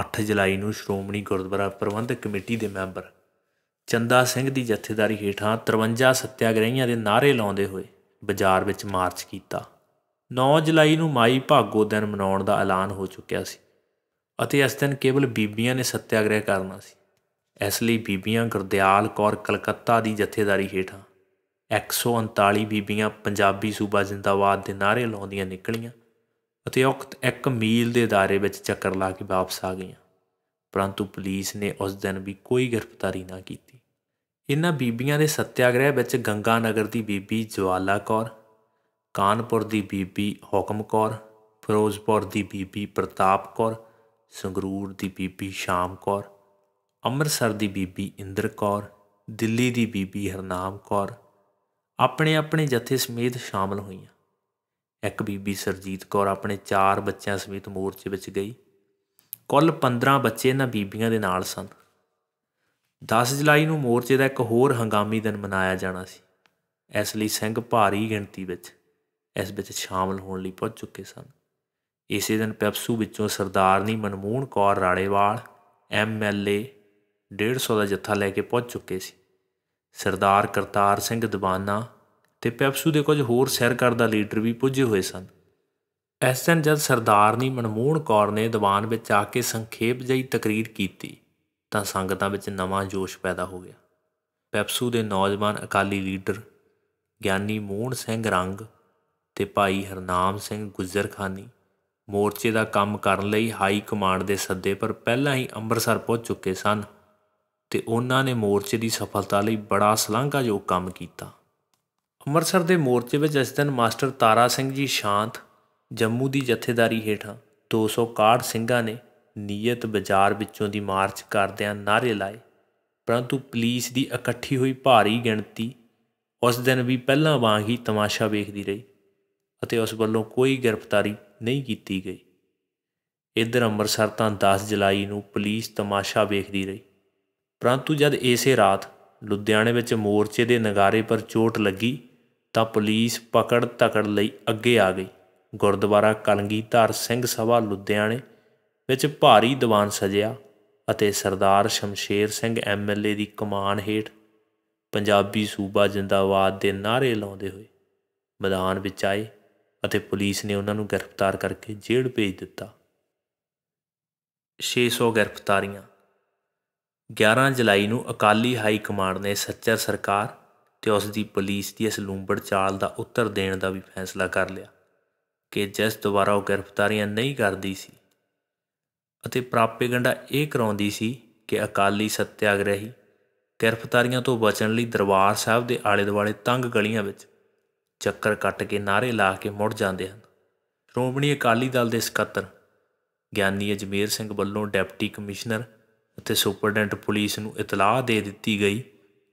8 ਜੁਲਾਈ ਨੂੰ ਸ਼੍ਰੋਮਣੀ ਗੁਰਦੁਆਰਾ ਪ੍ਰਬੰਧਕ ਕਮੇਟੀ ਦੇ ਮੈਂਬਰ ਚੰਦਾ ਸਿੰਘ ਦੀ ਜਥੇਦਾਰੀ ਹੇਠਾਂ 53 ਸੱਤਿਆਗ੍ਰਹੀਆਂ ਦੇ ਨਾਰੇ ਲਾਉਂਦੇ ਹੋਏ ਬਾਜ਼ਾਰ ਵਿੱਚ ਮਾਰਚ ਕੀਤਾ 9 ਜੁਲਾਈ ਨੂੰ ਮਾਈ ਭਾਗੋ ਦਿਨ ਮਨਾਉਣ ਦਾ ਐਲਾਨ ਹੋ ਚੁੱਕਿਆ ਸੀ ਅਤੇ ਇਸ ਦਿਨ ਕੇਵਲ ਬੀਬੀਆਂ ਨੇ ਸੱਤਿਆਗ੍ਰਹਿ ਕਰਨਾ ਸੀ ਇਸ ਲਈ ਬੀਬੀਆਂ ਗੁਰਦਿਆਲ ਕੌਰ ਕਲਕੱਤਾ ਦੀ ਜਥੇਦਾਰੀ ਹੇਠਾਂ 139 ਬੀਬੀਆਂ ਪੰਜਾਬੀ ਸੂਬਾ ਜਿੰਦਾਬਾਦ ਦੇ ਨਾਰੇ ਲਾਉਂਦੀਆਂ ਨਿਕਲੀਆਂ ਅਤੇ ਉਕਤ 1 ਮੀਲ ਦੇ ਦਾਇਰੇ ਵਿੱਚ ਚੱਕਰ ਲਾ ਕੇ ਵਾਪਸ ਆ ਗਈਆਂ ਪਰੰਤੂ ਪੁਲਿਸ ਨੇ ਉਸ ਦਿਨ ਵੀ ਕੋਈ ਗ੍ਰਿਫਤਾਰੀ ਨਾ ਕੀਤੀ ਇਨ੍ਹਾਂ ਬੀਬੀਆਂ ਦੇ ਸਤਿਆਗ੍ਰਹਿ ਵਿੱਚ ਗੰਗਾ ਨਗਰ ਦੀ ਬੀਬੀ ਜਵਾਲਾ ਕੌਰ ਕਾਨਪੁਰ ਦੀ ਬੀਬੀ ਹੁਕਮ ਕੌਰ ਫਿਰੋਜ਼ਪੁਰ ਦੀ ਬੀਬੀ ਪ੍ਰਤਾਪ ਕੌਰ ਸੰਗਰੂਰ ਦੀ ਬੀਬੀ ਸ਼ਾਮ ਕੌਰ ਅੰਮ੍ਰਿਤਸਰ ਦੀ ਬੀਬੀ ਇੰਦਰ ਕੌਰ ਦਿੱਲੀ ਦੀ ਬੀਬੀ ਹਰਨਾਮ ਕੌਰ ਆਪਣੇ ਆਪਣੇ ਜਥੇ ਸਮੇਤ ਸ਼ਾਮਲ ਹੋਈਆਂ ਇੱਕ ਬੀਬੀ ਸਰਜੀਤ ਕੌਰ ਆਪਣੇ 4 ਬੱਚਿਆਂ ਸਮੇਤ ਮੋਰਚੇ ਵਿੱਚ ਗਈ ਕੁੱਲ 15 ਬੱਚੇ ਇਹਨਾਂ ਬੀਬੀਆਂ ਦੇ ਨਾਲ ਸਨ 10 ਜੁਲਾਈ ਨੂੰ ਮੋਰਚੇ ਦਾ ਇੱਕ ਹੋਰ ਹੰਗਾਮੀ ਦਿਨ ਮਨਾਇਆ ਜਾਣਾ ਸੀ ਇਸ ਲਈ ਸਿੰਘ ਭਾਰੀ ਗਿਣਤੀ ਵਿੱਚ ਇਸ ਵਿੱਚ ਸ਼ਾਮਲ ਹੋਣ ਲਈ ਪਹੁੰਚ ਚੁੱਕੇ ਸਨ ਇਸੇ ਦਿਨ ਪੈਪਸੂ ਵਿੱਚੋਂ ਸਰਦਾਰਨੀ ਮਨਮੋਹਨ ਕੌਰ ਰਾੜੇਵਾਲ ਐਮਐਲਏ 150 ਦਾ ਜੱਥਾ ਲੈ ਕੇ ਪਹੁੰਚ ਚੁੱਕੇ ਸੀ ਸਰਦਾਰ ਕਰਤਾਰ ਸਿੰਘ ਦੀਵਾਨਾ ਤੇ ਪੈਪਸੂ ਦੇ ਕੁਝ ਹੋਰ ਦਾ ਲੀਡਰ ਵੀ ਪੁੱਜੇ ਹੋਏ ਸਨ ਐਸਐਨ ਜਦ ਸਰਦਾਰਨੀ ਮਨਮੋਹਨ ਕੌਰ ਨੇ ਦਵਾਨ ਵਿੱਚ ਆ ਕੇ ਸੰਖੇਪ ਜਈ ਤਕਰੀਰ ਕੀਤੀ ਤਾਂ ਸੰਗਤਾਂ ਵਿੱਚ ਨਵਾਂ ਜੋਸ਼ ਪੈਦਾ ਹੋ ਗਿਆ ਪੈਪਸੂ ਦੇ ਨੌਜਵਾਨ ਅਕਾਲੀ ਲੀਡਰ ਗਿਆਨੀ ਮੋਹਨ ਸਿੰਘ ਰੰਗ ਤੇ ਭਾਈ ਹਰਨਾਮ ਸਿੰਘ ਗੁੱਜਰਖਾਨੀ ਮੋਰਚੇ ਦਾ ਕੰਮ ਕਰਨ ਲਈ ਹਾਈ ਕਮਾਂਡ ਦੇ ਸੱਦੇ ਪਰ ਪਹਿਲਾਂ ਹੀ ਅੰਮ੍ਰਿਤਸਰ ਪਹੁੰਚ ਚੁੱਕੇ ਸਨ ਤੇ ਉਹਨਾਂ ਨੇ ਮੋਰਚੇ ਦੀ ਸਫਲਤਾ ਲਈ ਬੜਾ ਸਲਾਘਾਯੋਗ ਕੰਮ ਕੀਤਾ ਅੰਮ੍ਰਿਤਸਰ ਦੇ ਮੋਰਚੇ ਵਿੱਚ ਇਸ ਦਿਨ ਮਾਸਟਰ ਤਾਰਾ ਸਿੰਘ ਜੀ ਸ਼ਾਂਤ ਜੰਮੂ ਦੀ ਜਥੇਦਾਰੀ ਹੇਠਾਂ 261 ਸਿੰਘਾਂ ਨੇ ਨੀਅਤ ਬਾਜ਼ਾਰ ਵਿੱਚੋਂ ਦੀ ਮਾਰਚ ਕਰਦਿਆਂ ਨਾਰੇ ਲਾਏ ਪਰੰਤੂ ਪੁਲਿਸ ਦੀ ਇਕੱਠੀ ਹੋਈ ਭਾਰੀ ਗਿਣਤੀ ਉਸ ਦਿਨ ਵੀ ਪਹਿਲਾਂ ਵਾਂਗ ਹੀ ਤਮਾਸ਼ਾ ਵੇਖਦੀ ਰਹੀ ਅਤੇ ਉਸ ਵੱਲੋਂ ਕੋਈ ਗ੍ਰਿਫਤਾਰੀ ਨਹੀਂ ਕੀਤੀ ਗਈ ਇਧਰ ਅੰਮ੍ਰਿਤਸਰ ਤਾਂ 10 ਜੁਲਾਈ ਨੂੰ ਪੁਲਿਸ ਤਮਾਸ਼ਾ ਵੇਖਦੀ ਰਹੀ ਪਰੰਤੂ ਜਦ ਇਸੇ ਰਾਤ ਲੁਧਿਆਣੇ ਵਿੱਚ ਮੋਰਚੇ ਦੇ ਨਗਾਰੇ ਪਰ ਚੋਟ ਲੱਗੀ ਤਾਂ ਪੁਲਿਸ ਪਕੜ ਤਕੜ ਲਈ ਅੱਗੇ ਆ ਗਈ ਗੁਰਦੁਆਰਾ ਕਲਗੀਧਰ ਸਿੰਘ ਸਭਾ ਲੁਧਿਆਣੇ ਵਿੱਚ ਭਾਰੀ ਦੀਵਾਨ ਸਜਿਆ ਅਤੇ ਸਰਦਾਰ ਸ਼ਮਸ਼ੇਰ ਸਿੰਘ ਐਮਐਲਏ ਦੀ ਕਮਾਨ ਹੇਠ ਪੰਜਾਬੀ ਸੂਬਾ ਜਿੰਦਾਬਾਦ ਦੇ ਨਾਰੇ ਲਾਉਂਦੇ ਹੋਏ ਮੈਦਾਨ ਵਿੱਚ ਆਏ ਅਤੇ ਪੁਲਿਸ ਨੇ ਉਹਨਾਂ ਨੂੰ ਗ੍ਰਿਫਤਾਰ ਕਰਕੇ ਜੇਲ੍ਹ ਭੇਜ ਦਿੱਤਾ 600 ਗ੍ਰਿਫਤਾਰੀਆਂ 11 ਜੁਲਾਈ ਨੂੰ ਅਕਾਲੀ ਹਾਈ ਕਮਾਂਡ ਨੇ ਸੱਚਰ ਸਰਕਾਰ ਤੇ ਉਸ ਦੀ ਪੁਲਿਸ ਦੀ ਇਸ ਲੂੰਬੜ ਚਾਲ ਦਾ ਉੱਤਰ ਦੇਣ ਦਾ ਵੀ ਫੈਸਲਾ ਕਰ ਲਿਆ ਕਿ ਜਿਸ ਦੁਆਰਾ ਉਹ ਗ੍ਰਿਫਤਾਰੀਆਂ ਨਹੀਂ ਕਰਦੀ ਸੀ ਅਤੇ ਪ੍ਰਾਪੇਗੰਡਾ ਇਹ ਕਰਾਉਂਦੀ ਸੀ ਕਿ ਅਕਾਲੀ ਸੱਤਿਆਗ੍ਰਹੀ ਗ੍ਰਿਫਤਾਰੀਆਂ ਤੋਂ ਬਚਣ ਲਈ ਦਰਬਾਰ ਸਾਹਿਬ ਦੇ ਆਲੇ ਦੁਆਲੇ ਤੰਗ ਗਲੀਆਂ ਵਿੱਚ ਚੱਕਰ ਕੱਟ ਕੇ ਨਾਰੇ ਲਾ ਕੇ ਮੁੜ ਜਾਂਦੇ ਹਨ ਸ਼੍ਰੋਮਣੀ ਅਕਾਲੀ ਦਲ ਦੇ ਸਕੱਤਰ ਗਿਆਨੀ ਅਜਮੇਰ ਸਿੰਘ ਵੱਲੋਂ ਡਿਪਟੀ ਕਮਿਸ਼ਨਰ ਅਤੇ ਸੁਪਰਡੈਂਟ ਪੁਲਿਸ ਨੂੰ ਇਤਲਾਹ ਦੇ ਦਿੱਤੀ ਗਈ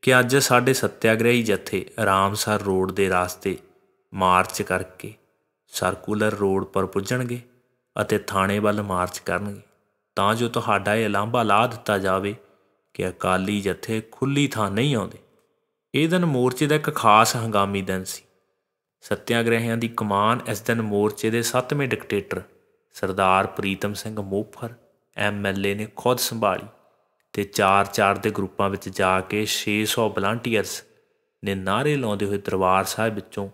ਕਿ ਅੱਜ ਸਾਡੇ ਸੱਤਿਆਗ੍ਰਹੀ ਜਥੇ ਆਰਾਮਸਰ ਰੋਡ ਦੇ ਰਾਸਤੇ ਮਾਰਚ ਕਰਕੇ ਸਰਕੂਲਰ ਰੋਡ ਪਰ ਪੁੱਜਣਗੇ ਅਤੇ ਥਾਣੇ ਵੱਲ ਮਾਰਚ ਕਰਨਗੇ ਤਾਂ ਜੋ ਤੁਹਾਡਾ ਇਹ ਲਾਂਭਾ ਲਾ ਦਿੱਤਾ ਜਾਵੇ ਕਿ ਅਕਾਲੀ ਜਥੇ ਖੁੱਲੀ ਥਾਂ ਨਹੀਂ ਆਉਂਦੇ ਇਹ ਦਿਨ ਮੋਰਚੇ ਦਾ ਇੱਕ ਖਾਸ ਹੰਗਾਮੀ ਦਿਨ ਸੀ ਸਤਿਆਗ੍ਰਹਿਆਂ ਦੀ ਕਮਾਨ ਇਸ ਦਿਨ ਮੋਰਚੇ ਦੇ 7ਵੇਂ ਡਿਕਟੇਟਰ ਸਰਦਾਰ ਪ੍ਰੀਤਮ ਸਿੰਘ ਮੋਫਰ ਐਮਐਲਏ ਨੇ ਖੁਦ ਸੰਭਾਲੀ ਤੇ 4-4 ਦੇ ਗਰੁੱਪਾਂ ਵਿੱਚ ਜਾ ਕੇ 600 ਵਲੰਟੀਅਰਸ ਨੇ ਨਾਰੇ ਲਾਉਂਦੇ ਹੋਏ ਦਰਬਾਰ ਸਾਹਿਬ ਵਿੱਚੋਂ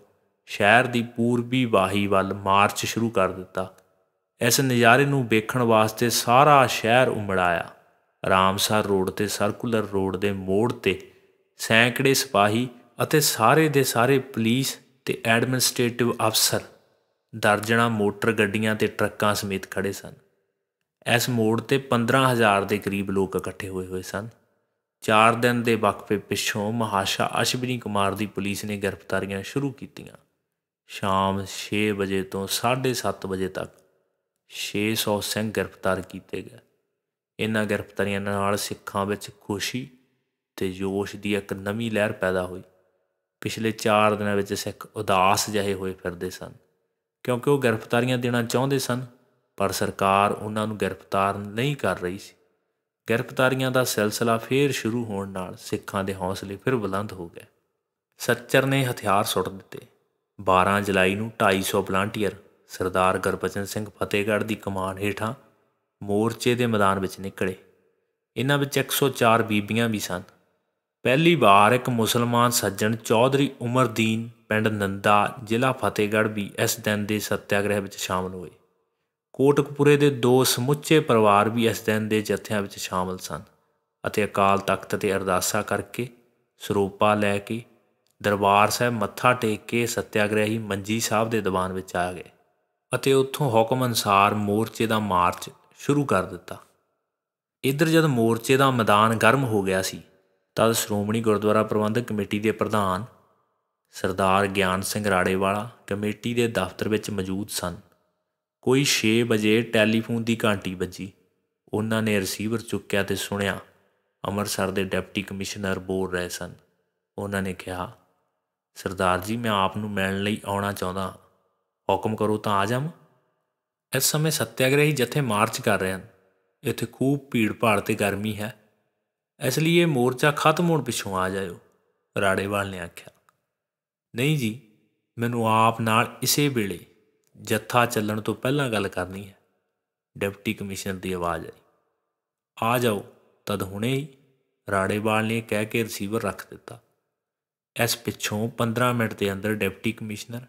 ਸ਼ਹਿਰ ਦੀ ਪੂਰਬੀ ਵਾਹੀ ਵੱਲ ਮਾਰਚ ਸ਼ੁਰੂ ਕਰ ਦਿੱਤਾ ਇਸ ਨਜ਼ਾਰੇ ਨੂੰ ਵੇਖਣ ਵਾਸਤੇ ਸਾਰਾ ਸ਼ਹਿਰ ਉਮੜ ਆਇਆ ਰਾਮਸਰ ਰੋਡ ਤੇ ਸਰਕੂਲਰ ਰੋਡ ਦੇ ਮੋੜ ਤੇ ਸੈਂਕੜੇ ਸਿਪਾਹੀ ਅਤੇ ਸਾਰੇ ਦੇ ਸਾਰੇ ਪੁਲਿਸ ਤੇ ਐਡਮਿਨਿਸਟ੍ਰੇਟਿਵ ਅਫਸਰ ਦਰਜਣਾ ਮੋਟਰ ਗੱਡੀਆਂ ਤੇ ਟਰੱਕਾਂ ਸਮੇਤ ਖੜੇ ਸਨ ਇਸ ਮੋੜ ਤੇ 15000 ਦੇ ਕਰੀਬ ਲੋਕ ਇਕੱਠੇ ਹੋਏ ਹੋਏ ਸਨ 4 ਦਿਨ ਦੇ ਵਕਫੇ ਪਿਛੋਂ ਮਹਾਸ਼ਾ ਅਸ਼ਵਨੀ ਕੁਮਾਰ ਦੀ ਪੁਲਿਸ ਨੇ ਗ੍ਰਿਫਤਾਰੀਆਂ ਸ਼ੁਰੂ ਕੀਤੀਆਂ ਸ਼ਾਮ 6 ਵਜੇ ਤੋਂ 7:30 ਵਜੇ ਤੱਕ 600 ਸਿੰਘ ਗ੍ਰਿਫਤਾਰ ਕੀਤੇ ਗਏ ਇਹਨਾਂ ਗ੍ਰਿਫਤਾਰੀਆਂ ਨਾਲ ਸਿੱਖਾਂ ਵਿੱਚ ਖੁਸ਼ੀ ਤੇ ਜੋਸ਼ ਦੀ ਇੱਕ ਨਵੀਂ ਲਹਿਰ ਪੈਦਾ ਹੋਈ ਪਿਛਲੇ 4 ਦਿਨਾਂ ਵਿੱਚ ਸਿੱਖ ਉਦਾਸ ਜਿਹੇ ਹੋਏ ਫਿਰਦੇ ਸਨ ਕਿਉਂਕਿ ਉਹ ਗ੍ਰਿਫਤਾਰੀਆਂ ਦੇਣਾ ਚਾਹੁੰਦੇ ਸਨ ਪਰ ਸਰਕਾਰ ਉਹਨਾਂ ਨੂੰ ਗ੍ਰਿਫਤਾਰ ਨਹੀਂ ਕਰ ਰਹੀ ਸੀ ਗ੍ਰਿਫਤਾਰੀਆਂ ਦਾ ਸਿਲਸਿਲਾ ਫੇਰ ਸ਼ੁਰੂ ਹੋਣ ਨਾਲ ਸਿੱਖਾਂ ਦੇ ਹੌਸਲੇ ਫਿਰ ਬੁਲੰਦ ਹੋ ਗਏ ਸੱਚਰ ਨੇ ਹਥਿਆਰ ਸੁੱਟ ਦਿੱਤੇ 12 ਜੁਲਾਈ ਨੂੰ 250 ਵਲੰਟੀਅਰ ਸਰਦਾਰ ਗੁਰਬਚਨ ਸਿੰਘ ਫਤਿਹਗੜ੍ਹ ਦੀ ਕਮਾਨ ਹੇਠਾਂ ਮੋਰਚੇ ਦੇ ਮੈਦਾਨ ਵਿੱਚ ਨਿਕਲੇ ਇਹਨਾਂ ਵਿੱਚ 104 ਬੀਬੀਆਂ ਵੀ ਸਨ ਪਹਿਲੀ ਵਾਰ ਇੱਕ ਮੁਸਲਮਾਨ ਸੱਜਣ ਚੌਧਰੀ ਉਮਰਦੀਨ ਪਿੰਡ ਨੰਦਾ ਜ਼ਿਲ੍ਹਾ ਫਤਿਹਗੜ੍ਹ ਵੀ ਇਸ ਦਿਨ ਦੇ ਸੱਤਿਆਗ੍ਰਹਿ ਵਿੱਚ ਸ਼ਾਮਲ ਹੋਏ ਕੋਟਕਪੂਰੇ ਦੇ ਦੋ ਸਮੁੱਚੇ ਪਰਿਵਾਰ ਵੀ ਇਸ ਦਿਨ ਦੇ ਜਥਿਆਂ ਵਿੱਚ ਸ਼ਾਮਲ ਸਨ ਅਤੇ ਅਕਾਲ ਤਖਤ ਤੇ ਅਰਦਾਸਾ ਕਰਕੇ ਸਰੂਪਾ ਲੈ ਕੇ ਦਰਬਾਰ ਸਾਹਿਬ ਮੱਥਾ ਟੇਕ ਕੇ ਸੱਤਿਆਗ੍ਰਹੀ ਮੰਜੀ ਸਾਹਿਬ ਦੇ ਦੀਵਾਨ ਵਿੱਚ ਆ ਗਏ ਅਤੇ ਉੱਥੋਂ ਹੁਕਮ ਅਨਸਾਰ ਮੋਰਚੇ ਦਾ ਮਾਰਚ ਸ਼ੁਰੂ ਕਰ ਦਿੱਤਾ ਇੱਧਰ ਜਦ ਮੋਰਚੇ ਦਾ ਮੈਦਾਨ ਗਰਮ ਹੋ ਗਿਆ ਸੀ ਤਦ ਸ਼੍ਰੋਮਣੀ ਗੁਰਦੁਆਰਾ ਪ੍ਰਬੰਧਕ ਕਮੇਟੀ ਦੇ ਪ੍ਰਧਾਨ ਸਰਦਾਰ ਗਿਆਨ ਸਿੰਘ ਰਾੜੇਵਾਲਾ ਕਮੇਟੀ ਦੇ ਦਫ਼ਤਰ ਵਿੱਚ ਮੌਜੂਦ ਸਨ ਕੋਈ 6 ਵਜੇ ਟੈਲੀਫੋਨ ਦੀ ਘੰਟੀ ਵੱਜੀ ਉਹਨਾਂ ਨੇ ਰਿਸੀਵਰ ਚੁੱਕਿਆ ਤੇ ਸੁਣਿਆ ਅੰਮ੍ਰਿਤਸਰ ਦੇ ਡਿਪਟੀ ਕਮਿਸ਼ਨਰ ਬੋਲ ਰਹੇ ਸਨ ਉਹਨਾਂ ਨੇ ਕਿਹਾ ਸਰਦਾਰ ਜੀ ਮੈਂ ਆਪ ਨੂੰ ਮਿਲਣ ਲਈ ਆਉਣਾ ਚਾਹੁੰਦਾ ਹੁਕਮ ਕਰੋ ਤਾਂ ਆ ਜਾਵਾਂ ਇਸ ਸਮੇਂ ਸੱਤਿਆਗ੍ਰਹੀ ਜਥੇ ਮਾਰਚ ਕਰ ਰਹੇ ਹਨ ਇੱਥੇ ਖੂਬ ਭੀੜ ਭਾੜ ਤੇ ਗਰਮੀ ਹੈ ਇਸ ਲਈ ਇਹ ਮੋਰਚਾ ਖਤਮ ਹੋਣ ਪਿਛੋਂ ਆ ਜਾਇਓ ਰਾੜੇਵਾਲ ਨੇ ਆਖਿਆ ਨਹੀਂ ਜੀ ਮੈਨੂੰ ਆਪ ਨਾਲ ਇਸੇ ਵੇਲੇ ਜੱਥਾ ਚੱਲਣ ਤੋਂ ਪਹਿਲਾਂ ਗੱਲ ਕਰਨੀ ਹੈ ਡਿਪਟੀ ਕਮਿਸ਼ਨਰ ਦੀ ਆਵਾਜ਼ ਆਈ ਆ ਜਾਓ ਤਦ ਹੁਣੇ ਹੀ ਰਾੜੇਵਾਲ ਨੇ ਕਹਿ ਕੇ ਰਿਸੀਵਰ ਰੱਖ ਦਿੱਤਾ ਇਸ ਪਿੱਛੋਂ 15 ਮਿੰਟ ਦੇ ਅੰਦਰ ਡਿਪਟੀ ਕਮਿਸ਼ਨਰ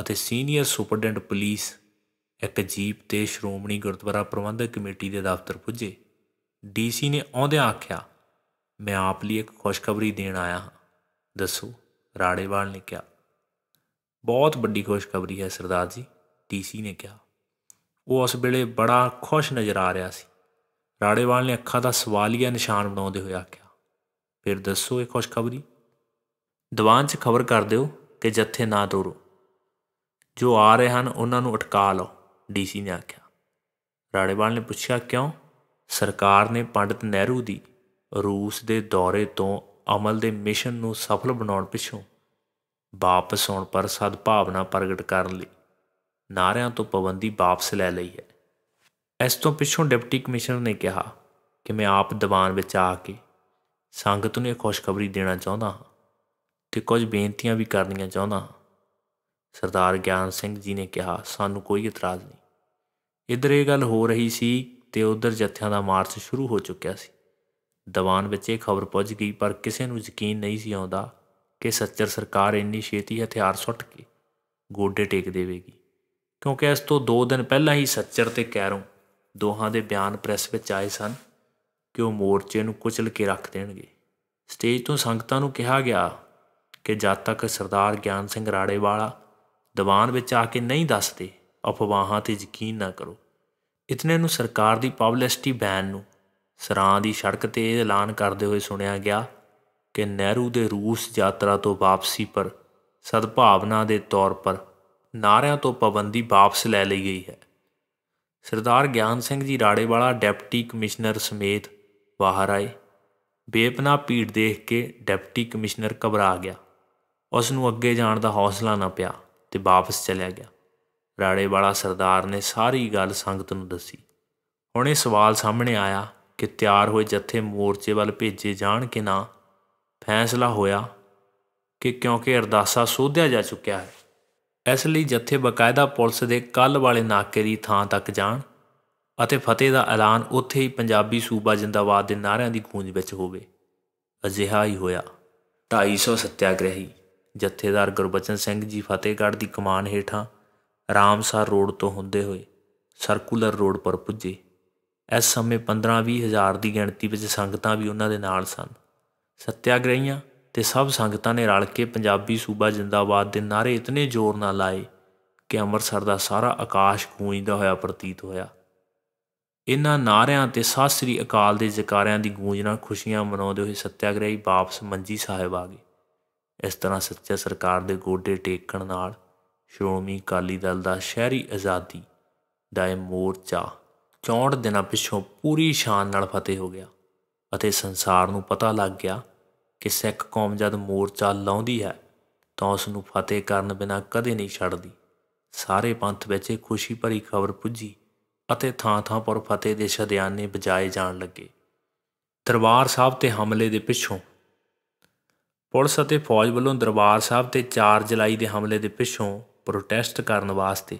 ਅਤੇ ਸੀਨੀਅਰ ਸੁਪਰਡੈਂਟ ਪੁਲਿਸ ਇੱਕ ਜੀਪ ਤੇ ਸ਼੍ਰੋਮਣੀ ਗੁਰਦੁਆਰਾ ਪ੍ਰਬੰਧਕ ਕਮੇਟੀ ਦੇ ਦਫ਼ਤਰ ਪੁੱਜੇ ਡੀਸੀ ਨੇ ਆਉਂਦਿਆਂ ਆਖਿਆ ਮੈਂ ਆਪ ਲਈ ਇੱਕ ਖੁਸ਼ਖਬਰੀ ਦੇਣ ਆਇਆ ਹਾਂ ਦੱਸੋ ਰਾੜੇਵਾਲ ਨੇ ਕਿਹਾ ਬਹੁਤ ਵੱਡੀ ਖੁਸ਼ਖਬਰੀ ਹੈ ਸਰਦਾਰ ਜੀ ਡੀਸੀ ਨੇ ਕਿਹਾ ਉਹ ਉਸ ਵੇਲੇ ਬੜਾ ਖੁਸ਼ ਨਜ਼ਰ ਆ ਰਿਹਾ ਸੀ ਰਾੜੇਵਾਲ ਨੇ ਅੱਖਾਂ ਦਾ ਸਵਾਲੀਆ ਨਿਸ਼ਾਨ ਬਣਾਉਂਦੇ ਹੋਏ ਆਖਿਆ ਫਿਰ ਦੱਸੋ ਇਹ ਖੁਸ਼ਖਬਰੀ ਦੀਵਾਨ 'ਚ ਖਬਰ ਕਰ ਦਿਓ ਕਿ ਜੱਥੇ ਨਾ ਤੋਰੋ ਜੋ ਆ ਰਹੇ ਹਨ ਉਹਨਾਂ ਨੂੰ ਅਟਕਾ ਲਓ ਡੀਸੀ ਨੇ ਆਖਿਆ ਰਾੜੇਵਾਲ ਨੇ ਪੁੱਛਿਆ ਕਿਉਂ ਸਰਕਾਰ ਨੇ ਪੰਡਤ ਨਹਿਰੂ ਦੀ ਰੂਸ ਦੇ ਦੌਰੇ ਤੋਂ ਅਮਲ ਦੇ ਮਿਸ਼ਨ ਨੂੰ ਸਫਲ ਬਣਾਉਣ ਪਿੱਛੋਂ ਵਾਪਸ ਆਉਣ ਪਰ ਸਦਭਾਵਨਾ ਪ੍ਰਗਟ ਕਰਨ ਲਈ ਨਾਰਿਆਂ ਤੋਂ ਪਾਬੰਦੀ ਵਾਪਸ ਲੈ ਲਈ ਹੈ ਇਸ ਤੋਂ ਪਿੱਛੋਂ ਡਿਪਟੀ ਕਮਿਸ਼ਨਰ ਨੇ ਕਿਹਾ ਕਿ ਮੈਂ ਆਪ ਦੀਵਾਨ ਵਿੱਚ ਆ ਕੇ ਸੰਗਤ ਨੂੰ ਇਹ ਖੁਸ਼ਖਬਰੀ ਦੇਣਾ ਚਾਹੁੰਦਾ ਹਾਂ ਤੇ ਕੁਝ ਬੇਨਤੀਆਂ ਵੀ ਕਰਨੀਆਂ ਚਾਹੁੰਦਾ ਹਾਂ ਸਰਦਾਰ ਗਿਆਨ ਸਿੰਘ ਜੀ ਨੇ ਕਿਹਾ ਸਾਨੂੰ ਕੋਈ ਇਤਰਾਜ਼ ਨਹੀਂ ਇਧਰ ਇਹ ਗੱਲ ਹੋ ਰਹੀ ਸੀ ਤੇ ਉਧਰ ਜੱਥਿਆਂ ਦਾ ਮਾਰਚ ਸ਼ੁਰੂ ਹੋ ਚੁੱਕਿਆ ਸੀ ਦੀਵਾਨ ਵਿੱਚ ਇਹ ਖਬਰ ਪਹੁੰਚ ਗਈ ਪਰ ਕਿਸੇ ਨੂੰ ਯਕੀਨ ਨਹੀਂ ਸੀ ਆਉਂਦਾ ਕਿ ਸੱਚਰ ਸਰਕਾਰ ਇੰਨੀ ਛੇਤੀ ਹਥਿਆਰ ਸੁੱਟ ਕੇ ਗੋਡੇ ਟੇਕ ਦੇਵੇਗੀ ਕਿਉਂਕਿ ਇਸ ਤੋਂ 2 ਦਿਨ ਪਹਿਲਾਂ ਹੀ ਸੱਚਰ ਤੇ ਕੈਰੋਂ ਦੋਹਾਂ ਦੇ ਬਿਆਨ ਪ੍ਰੈਸ ਵਿੱਚ ਆਏ ਸਨ ਕਿ ਉਹ ਮੋਰਚੇ ਨੂੰ ਕੁਚਲ ਕੇ ਰੱਖ ਦੇਣਗੇ ਸਟੇਜ ਤੋਂ ਸੰਗਤਾਂ ਨੂੰ ਕਿਹਾ ਗਿਆ ਕਿ ਜਦ ਤੱਕ ਸਰਦਾਰ ਗਿਆਨ ਸਿੰਘ ਰਾੜੇਵਾਲਾ ਦੀਵਾਨ ਵਿੱਚ ਆ ਕੇ ਨਹੀਂ ਦੱਸਦੇ ਅਫਵਾਹਾਂ ਤੇ ਯਕੀਨ ਨਾ ਕਰੋ ਇਤਨੇ ਨੂੰ ਸਰਕਾਰ ਦੀ ਪਬਲਿਸਿਟੀ ਬੈਨ ਨੂੰ ਸਰਾਂ ਦੀ ਸੜਕ ਤੇ ਐਲਾਨ ਕਰਦੇ ਹੋਏ ਸੁਣਿਆ ਗਿਆ ਕਿ ਨਹਿਰੂ ਦੇ ਰੂਸ ਯਾਤਰਾ ਤੋਂ ਵਾਪਸੀ ਪਰ ਸਦਭਾਵਨਾ ਦੇ ਤੌਰ ਪਰ ਨਾਰਿਆਂ ਤੋਂ ਪਾਬੰਦੀ ਵਾਪਸ ਲੈ ਲਈ ਗਈ ਹੈ ਸਰਦਾਰ ਗਿਆਨ ਸਿੰਘ ਜੀ ਰਾੜੇਵਾਲਾ ਡਿਪਟੀ ਕਮਿਸ਼ਨਰ ਸਮੇਤ ਬਾਹਰ ਆਏ ਬੇਪਨਾ ਭੀੜ ਦੇਖ ਕੇ ਡਿਪਟੀ ਕਮਿਸ਼ਨਰ ਘਬਰਾ ਗਿਆ ਉਸ ਨੂੰ ਅੱਗੇ ਜਾਣ ਦਾ ਹੌਸਲਾ ਨਾ ਪਿਆ ਤੇ ਵਾਪਸ ਚਲਿਆ ਗਿਆ ਰਾੜੇ ਵਾਲਾ ਸਰਦਾਰ ਨੇ ਸਾਰੀ ਗੱਲ ਸੰਗਤ ਨੂੰ ਦੱਸੀ ਹੁਣ ਇਹ ਸਵਾਲ ਸਾਹਮਣੇ ਆਇਆ ਕਿ ਤਿਆਰ ਹੋਏ ਜੱਥੇ ਮੋਰਚੇ ਵੱਲ ਭੇਜੇ ਜਾਣ ਕਿ ਨਾ ਫੈਸਲਾ ਹੋਇਆ ਕਿ ਕਿਉਂਕਿ ਅਰਦਾਸਾ ਸੋਧਿਆ ਜਾ ਚੁੱਕਿਆ ਹੈ ਇਸ ਲਈ ਜੱਥੇ ਬਕਾਇਦਾ ਪੁਲਿਸ ਦੇ ਕੱਲ ਵਾਲੇ ਨਾਕੇ ਦੀ ਥਾਂ ਤੱਕ ਜਾਣ ਅਤੇ ਫਤਿਹ ਦਾ ਐਲਾਨ ਉੱਥੇ ਹੀ ਪੰਜਾਬੀ ਸੂਬਾ ਜਿੰਦਾਬਾਦ ਦੇ ਨਾਰਿਆਂ ਦੀ ਗੂੰਜ ਵਿੱਚ ਹੋਵੇ ਅਜਿਹਾ ਹੀ ਹੋਇਆ 250 ਸੱਤਿਆਗ੍ਰਹੀ ਜਥੇਦਾਰ ਗੁਰਬਚਨ ਸਿੰਘ ਜੀ ਫਤਿਹਗੜ੍ਹ ਦੀ ਕਮਾਨ ਹੇਠਾਂ ਰਾਮਸਰ ਰੋਡ ਤੋਂ ਹੁੰਦੇ ਹੋਏ ਸਰਕੂਲਰ ਰੋਡ ਪਰ ਪੁੱਜੇ ਇਸ ਸਮੇਂ 15-20 ਹਜ਼ਾਰ ਦੀ ਗਿਣਤੀ ਵਿੱਚ ਸੰਗਤਾਂ ਵੀ ਉਹਨਾਂ ਦੇ ਨਾਲ ਸਨ ਸਤਿਆਗ੍ਰਹੀਆਂ ਤੇ ਸਭ ਸੰਗਤਾਂ ਨੇ ਰਲ ਕੇ ਪੰਜਾਬੀ ਸੂਬਾ ਜਿੰਦਾਬਾਦ ਦੇ ਨਾਰੇ ਇਤਨੇ ਜ਼ੋਰ ਨਾਲ ਲਾਏ ਕਿ ਅੰਮ੍ਰਿਤਸਰ ਦਾ ਸਾਰਾ ਆਕਾਸ਼ ਗੂੰਜਦਾ ਹੋਇਆ ਪ੍ਰਤੀਤ ਹੋਇਆ ਇਹਨਾਂ ਨਾਰਿਆਂ ਤੇ ਸਾਸਰੀ ਅਕਾਲ ਦੇ ਜਕਾਰਿਆਂ ਦੀ ਗੂੰਜ ਨਾਲ ਖੁਸ਼ੀਆਂ ਮਨਾਉਂਦੇ ਹੋਏ ਸਤਿਆਗ੍ਰਹੀ ਵਾਪਸ ਮੰਜੀ ਸਾਹਿਬ ਆ ਗਏ ਇਸ ਤਰ੍ਹਾਂ ਸੱਚਾ ਸਰਕਾਰ ਦੇ ਗੋਡੇ ਟੇਕਣ ਨਾਲ ਸ਼ੋਮੀ ਅਕਾਲੀ ਦਲ ਦਾ ਸ਼ਹਿਰੀ ਆਜ਼ਾਦੀ ਦਾ ਇਹ ਮੋਰਚਾ 64 ਦਿਨਾਂ ਪਿਛੋਂ ਪੂਰੀ ਸ਼ਾਨ ਨਾਲ ਫਤਿਹ ਹੋ ਗਿਆ ਅਤੇ ਸੰਸਾਰ ਨੂੰ ਪਤਾ ਲੱਗ ਗਿਆ ਕਿ ਸਿੱਖ ਕੌਮ ਜਦ ਮੋਰਚਾ ਲਾਉਂਦੀ ਹੈ ਤਾਂ ਉਸ ਨੂੰ ਫਤਿਹ ਕਰਨ ਬਿਨਾਂ ਕਦੇ ਨਹੀਂ ਛੱਡਦੀ ਸਾਰੇ ਪੰਥ ਵਿੱਚ ਇਹ ਖੁਸ਼ੀ ਭਰੀ ਖਬਰ ਪੁੱਜੀ ਅਤੇ ਥਾਂ-ਥਾਂ ਪਰ ਫਤਿਹ ਦੇ ਸ਼ਦਿਆਨੇ ਬਜਾਏ ਜਾਣ ਲੱਗੇ ਦਰਬਾਰ ਸਾਹਿਬ ਤੇ ਹਮਲੇ ਦੇ ਪਿੱਛੋਂ ਪੁਲਿਸ ਅਤੇ ਫੌਜ ਵੱਲੋਂ ਦਰਬਾਰ ਸਾਹਿਬ ਤੇ 4 ਜੁਲਾਈ ਦੇ ਹਮਲੇ ਦੇ ਪਿੱਛੋਂ ਪ੍ਰੋਟੈਸਟ ਕਰਨ ਵਾਸਤੇ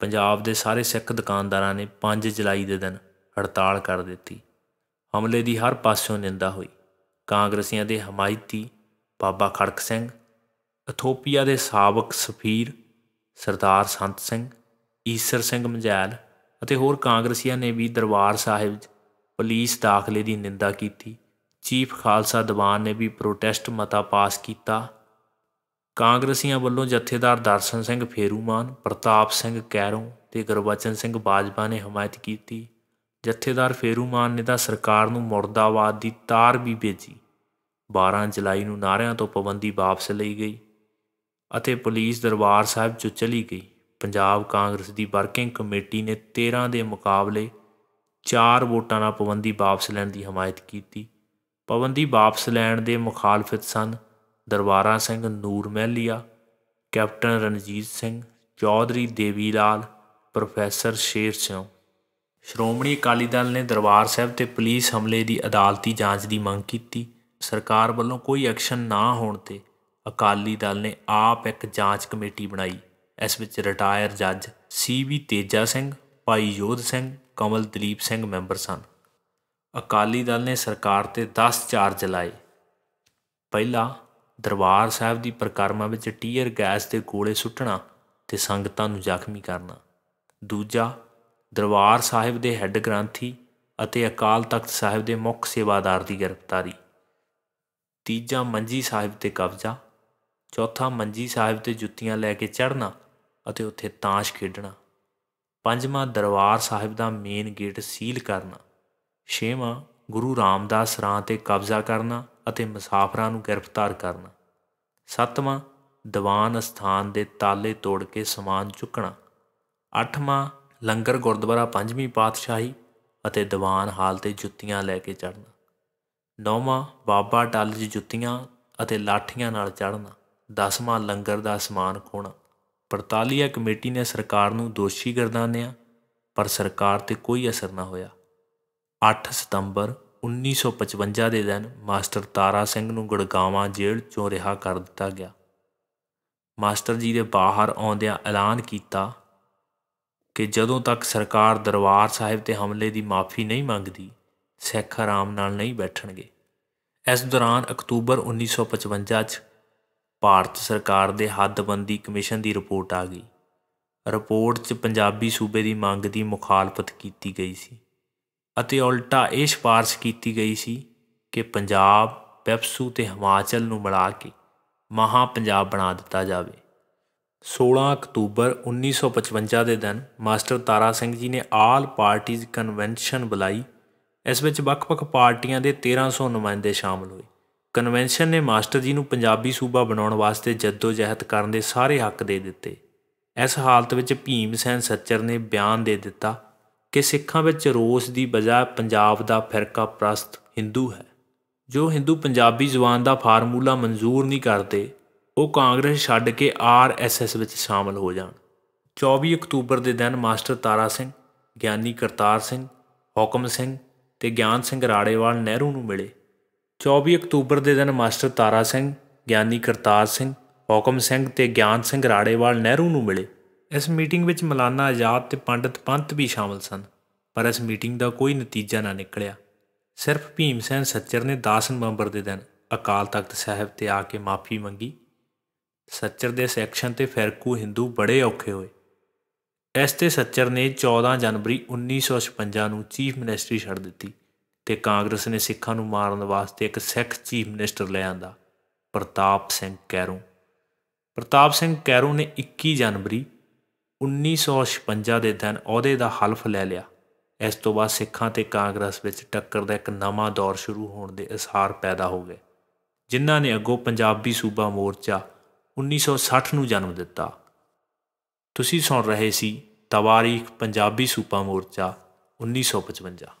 ਪੰਜਾਬ ਦੇ ਸਾਰੇ ਸਿੱਖ ਦੁਕਾਨਦਾਰਾਂ ਨੇ 5 ਜੁਲਾਈ ਦੇ ਦਿਨ ਹੜਤਾਲ ਕਰ ਦਿੱਤੀ ਹਮਲੇ ਦੀ ਹਰ ਪਾਸਿਓਂ ਨਿੰਦਾ ਹੋਈ ਕਾਂਗਰਸੀਆਂ ਦੇ ਹਮਾਇਤੀ ਬਾਬਾ ਖੜਕ ਸਿੰਘ ਇਥੋਪੀਆ ਦੇ ਸਾਬਕ ਸਫੀਰ ਸਰਦਾਰ ਸੰਤ ਸਿੰਘ ਈਸਰ ਸਿੰਘ ਮੰਜਾਲ ਅਤੇ ਹੋਰ ਕਾਂਗਰਸੀਆਂ ਨੇ ਵੀ ਦਰਬਾਰ ਸਾਹਿਬ ਪੁਲਿਸ ਦਾਖਲੇ ਦੀ ਨਿੰਦਾ ਕੀਤੀ ਚੀਫ ਖਾਲਸਾ ਦੀਵਾਨ ਨੇ ਵੀ ਪ੍ਰੋਟੈਸਟ ਮਤਾ ਪਾਸ ਕੀਤਾ ਕਾਂਗਰਸੀਆਂ ਵੱਲੋਂ ਜਥੇਦਾਰ ਦਰਸ਼ਨ ਸਿੰਘ ਫੇਰੂਮਾਨ ਪ੍ਰਤਾਪ ਸਿੰਘ ਕੈਰੋਂ ਤੇ ਗੁਰਬਚਨ ਸਿੰਘ ਬਾਜਵਾ ਨੇ ਹਮਾਇਤ ਕੀਤੀ ਜਥੇਦਾਰ ਫੇਰੂਮਾਨ ਨੇ ਤਾਂ ਸਰਕਾਰ ਨੂੰ ਮੁਰਦਾਬਾਦ ਦੀ ਤਾਰ ਵੀ ਭੇਜੀ 12 ਜੁਲਾਈ ਨੂੰ ਨਾਰਿਆਂ ਤੋਂ ਪਾਬੰਦੀ ਵਾਪਸ ਲਈ ਗਈ ਅਤੇ ਪੁਲਿਸ ਦਰਬਾਰ ਸਾਹਿਬ ਚੋਂ ਚਲੀ ਗਈ ਪੰਜਾਬ ਕਾਂਗਰਸ ਦੀ ਵਰਕਿੰਗ ਕਮੇਟੀ ਨੇ 13 ਦੇ ਮੁਕਾਬਲੇ 4 ਵੋਟਾਂ ਨਾਲ ਪਾਬੰਦੀ ਵਾਪਸ ਲੈਣ ਦੀ ਹਮਾਇਤ ਕੀਤੀ ਪਵੰਦੀ ਵਾਪਸ ਲੈਣ ਦੇ ਮੁਖਾਲਫਤ ਸਨ ਦਰਬਾਰਾ ਸਿੰਘ ਨੂਰ ਮਹਿਲੀਆ ਕੈਪਟਨ ਰਣਜੀਤ ਸਿੰਘ ਚੌਧਰੀ ਦੇਵੀ ਲਾਲ ਪ੍ਰੋਫੈਸਰ ਸ਼ੇਰ ਸਿੰਘ ਸ਼੍ਰੋਮਣੀ ਅਕਾਲੀ ਦਲ ਨੇ ਦਰਬਾਰ ਸਾਹਿਬ ਤੇ ਪੁਲਿਸ ਹਮਲੇ ਦੀ ਅਦਾਲਤੀ ਜਾਂਚ ਦੀ ਮੰਗ ਕੀਤੀ ਸਰਕਾਰ ਵੱਲੋਂ ਕੋਈ ਐਕਸ਼ਨ ਨਾ ਹੋਣ ਤੇ ਅਕਾਲੀ ਦਲ ਨੇ ਆਪ ਇੱਕ ਜਾਂਚ ਕਮੇਟੀ ਬਣਾਈ ਇਸ ਵਿੱਚ ਰਿਟਾਇਰ ਜੱਜ ਸੀ ਵੀ ਤੇਜਾ ਸਿੰਘ ਭਾਈ ਯੋਧ ਸਿੰਘ ਕਮਲ ਦਲੀਪ ਸਿੰਘ ਮੈਂਬਰ ਸਨ ਅਕਾਲੀ ਦਲ ਨੇ ਸਰਕਾਰ ਤੇ 10 ਚਾਰਜ ਲਾਏ ਪਹਿਲਾ ਦਰਬਾਰ ਸਾਹਿਬ ਦੀ ਪ੍ਰਕਰਮਾ ਵਿੱਚ ਟੀਅਰ ਗੈਸ ਦੇ ਗੋਲੇ ਸੁੱਟਣਾ ਤੇ ਸੰਗਤਾਂ ਨੂੰ ਜ਼ਖਮੀ ਕਰਨਾ ਦੂਜਾ ਦਰਬਾਰ ਸਾਹਿਬ ਦੇ ਹੈੱਡ ਗ੍ਰਾਂਥੀ ਅਤੇ ਅਕਾਲ ਤਖਤ ਸਾਹਿਬ ਦੇ ਮੁੱਖ ਸੇਵਾਦਾਰ ਦੀ ਗ੍ਰਿਫਤਾਰੀ ਤੀਜਾ ਮੰਜੀ ਸਾਹਿਬ ਤੇ ਕਬਜ਼ਾ ਚੌਥਾ ਮੰਜੀ ਸਾਹਿਬ ਤੇ ਜੁੱਤੀਆਂ ਲੈ ਕੇ ਚੜਨਾ ਅਤੇ ਉੱਥੇ ਤਾਸ਼ ਖੇਡਣਾ ਪੰਜਵਾਂ ਦਰਬਾਰ ਸਾਹਿਬ ਦਾ ਮੇਨ ਗੇਟ ਸੀਲ ਕਰਨਾ ਛੇਵਾਂ ਗੁਰੂ ਰਾਮਦਾਸ ਰਾਂ ਤੇ ਕਬਜ਼ਾ ਕਰਨਾ ਅਤੇ ਮੁਸਾਫਰਾਂ ਨੂੰ ਗ੍ਰਿਫਤਾਰ ਕਰਨਾ ਸੱਤਵਾਂ ਦੀਵਾਨ ਅਸਥਾਨ ਦੇ ਤਾਲੇ ਤੋੜ ਕੇ ਸਮਾਨ ਚੁੱਕਣਾ ਅੱਠਵਾਂ ਲੰਗਰ ਗੁਰਦੁਆਰਾ ਪੰਜਵੀਂ ਪਾਤਸ਼ਾਹੀ ਅਤੇ ਦੀਵਾਨ ਹਾਲ ਤੇ ਜੁੱਤੀਆਂ ਲੈ ਕੇ ਚੜਨਾ ਨੌਵਾਂ ਬਾਬਾ ਡੱਲ ਜੀ ਜੁੱਤੀਆਂ ਅਤੇ ਲਾਠੀਆਂ ਨਾਲ ਚੜਨਾ ਦਸਵਾਂ ਲੰਗਰ ਦਾ ਸਮਾਨ ਖੋਣਾ ਪੜਤਾਲੀਆ ਕਮੇਟੀ ਨੇ ਸਰਕਾਰ ਨੂੰ ਦੋਸ਼ੀ ਗਰਦਾਨਿਆ ਪਰ ਸਰਕਾਰ ਤੇ ਕੋਈ ਅਸਰ ਨਾ ਹੋਇਆ 8 ਸਤੰਬਰ 1955 ਦੇ ਦਿਨ ਮਾਸਟਰ ਤਾਰਾ ਸਿੰਘ ਨੂੰ ਗੁੜਗਾਵਾਂ ਜੇਲ੍ਹ 'ਚੋਂ ਰਿਹਾ ਕਰ ਦਿੱਤਾ ਗਿਆ ਮਾਸਟਰ ਜੀ ਦੇ ਬਾਹਰ ਆਉਂਦਿਆਂ ਐਲਾਨ ਕੀਤਾ ਕਿ ਜਦੋਂ ਤੱਕ ਸਰਕਾਰ ਦਰਬਾਰ ਸਾਹਿਬ ਤੇ ਹਮਲੇ ਦੀ ਮਾਫੀ ਨਹੀਂ ਮੰਗਦੀ ਸਿੱਖ ਆਰਾਮ ਨਾਲ ਨਹੀਂ ਬੈਠਣਗੇ ਇਸ ਦੌਰਾਨ ਅਕਤੂਬਰ 1955 'ਚ ਭਾਰਤ ਸਰਕਾਰ ਦੇ ਹੱਦਬੰਦੀ ਕਮਿਸ਼ਨ ਦੀ ਰਿਪੋਰਟ ਆ ਗਈ ਰਿਪੋਰਟ 'ਚ ਪੰਜਾਬੀ ਸੂਬੇ ਦੀ ਮੰਗ ਦੀ ਮੁਖਾਲਫਤ ਕੀਤੀ ਗਈ ਸੀ ਅਤੇ ਉਲਟਾ ਇਹ ਸਿਫਾਰਿਸ਼ ਕੀਤੀ ਗਈ ਸੀ ਕਿ ਪੰਜਾਬ ਪੈਪਸੂ ਤੇ ਹਿਮਾਚਲ ਨੂੰ ਮਿਲਾ ਕੇ ਮਹਾ ਪੰਜਾਬ ਬਣਾ ਦਿੱਤਾ ਜਾਵੇ 16 ਅਕਤੂਬਰ 1955 ਦੇ ਦਿਨ ਮਾਸਟਰ ਤਾਰਾ ਸਿੰਘ ਜੀ ਨੇ ਆਲ ਪਾਰਟੀਜ਼ ਕਨਵੈਨਸ਼ਨ ਬੁਲਾਈ ਇਸ ਵਿੱਚ ਵੱਖ-ਵੱਖ ਪਾਰਟੀਆਂ ਦੇ 1300 ਨੁਮਾਇੰਦੇ ਸ਼ਾਮਲ ਹੋਏ ਕਨਵੈਨਸ਼ਨ ਨੇ ਮਾਸਟਰ ਜੀ ਨੂੰ ਪੰਜਾਬੀ ਸੂਬਾ ਬਣਾਉਣ ਵਾਸਤੇ ਜੱਦੋ-ਜਹਿਦ ਕਰਨ ਦੇ ਸਾਰੇ ਹੱਕ ਦੇ ਦਿੱਤੇ ਇਸ ਹਾਲਤ ਵਿੱਚ ਭੀਮ ਸੈਨ ਸੱਚਰ ਨੇ ਬਿਆਨ ਦੇ ਦਿੱਤਾ ਕਿ ਸਿੱਖਾਂ ਵਿੱਚ ਰੋਸ ਦੀ ਬਜਾਏ ਪੰਜਾਬ ਦਾ ਫਿਰਕਾ ਪ੍ਰਸਤ Hindu ਹੈ ਜੋ Hindu ਪੰਜਾਬੀ ਜ਼ੁਬਾਨ ਦਾ ਫਾਰਮੂਲਾ ਮਨਜ਼ੂਰ ਨਹੀਂ ਕਰਦੇ ਉਹ ਕਾਂਗਰਸ ਛੱਡ ਕੇ ਆਰਐਸਐਸ ਵਿੱਚ ਸ਼ਾਮਲ ਹੋ ਜਾਣ 24 ਅਕਤੂਬਰ ਦੇ ਦਿਨ ਮਾਸਟਰ ਤਾਰਾ ਸਿੰਘ ਗਿਆਨੀ ਕਰਤਾਰ ਸਿੰਘ ਹੁਕਮ ਸਿੰਘ ਤੇ ਗਿਆਨ ਸਿੰਘ ਰਾੜੇਵਾਲ ਨਹਿਰੂ ਨੂੰ ਮਿਲੇ 24 ਅਕਤੂਬਰ ਦੇ ਦਿਨ ਮਾਸਟਰ ਤਾਰਾ ਸਿੰਘ ਗਿਆਨੀ ਕਰਤਾਰ ਸਿੰਘ ਹੁਕਮ ਸਿੰਘ ਤੇ ਗਿਆਨ ਸਿੰਘ ਰਾੜੇਵਾਲ ਨਹਿਰੂ ਨੂੰ ਮਿਲੇ ਇਸ ਮੀਟਿੰਗ ਵਿੱਚ ਮਲਾਨਾ ਆਜ਼ਾਦ ਤੇ ਪੰਡਤ ਪੰਤ ਵੀ ਸ਼ਾਮਲ ਸਨ ਪਰ ਇਸ ਮੀਟਿੰਗ ਦਾ ਕੋਈ ਨਤੀਜਾ ਨਾ ਨਿਕਲਿਆ ਸਿਰਫ ਭੀਮ ਸੈਨ ਸੱਚਰ ਨੇ 10 ਨਵੰਬਰ ਦੇ ਦਿਨ ਅਕਾਲ ਤਖਤ ਸਾਹਿਬ ਤੇ ਆ ਕੇ ਮਾਫੀ ਮੰਗੀ ਸੱਚਰ ਦੇ ਸੈਕਸ਼ਨ ਤੇ ਫਿਰਕੂ ਹਿੰਦੂ ਬੜੇ ਔਖੇ ਹੋਏ ਇਸ ਤੇ ਸੱਚਰ ਨੇ 14 ਜਨਵਰੀ 1956 ਨੂੰ ਚੀਫ ਮਿਨਿਸਟਰੀ ਛੱਡ ਦਿੱਤੀ ਤੇ ਕਾਂਗਰਸ ਨੇ ਸਿੱਖਾਂ ਨੂੰ ਮਾਰਨ ਵਾਸਤੇ ਇੱਕ ਸਿੱਖ ਚੀਫ ਮਿਨਿਸਟਰ ਲੈ ਆਂਦਾ ਪ੍ਰਤਾਪ ਸਿੰਘ ਕੈਰੋਂ ਪ੍ਰਤਾਪ ਸਿੰਘ ਕੈਰੋਂ ਨੇ 21 ਜਨਵਰੀ 1956 ਦੇ ਦਿਨ ਅਹੁਦੇ ਦਾ ਹਲਫ ਲੈ ਲਿਆ ਇਸ ਤੋਂ ਬਾਅਦ ਸਿੱਖਾਂ ਤੇ ਕਾਂਗਰਸ ਵਿੱਚ ਟੱਕਰ ਦਾ ਇੱਕ ਨਵਾਂ ਦੌਰ ਸ਼ੁਰੂ ਹੋਣ ਦੇ ਅਸਾਰ ਪੈਦਾ ਹੋ ਗਏ ਜਿਨ੍ਹਾਂ ਨੇ ਅੱਗੋਂ ਪੰਜਾਬੀ ਸੂਬਾ ਮੋਰਚਾ 1960 ਨੂੰ ਜਨਮ ਦਿੱਤਾ ਤੁਸੀਂ ਸੁਣ ਰਹੇ ਸੀ ਤਵਾਰੀਖ ਪੰਜਾਬੀ ਸੂਬਾ ਮੋਰਚਾ 1955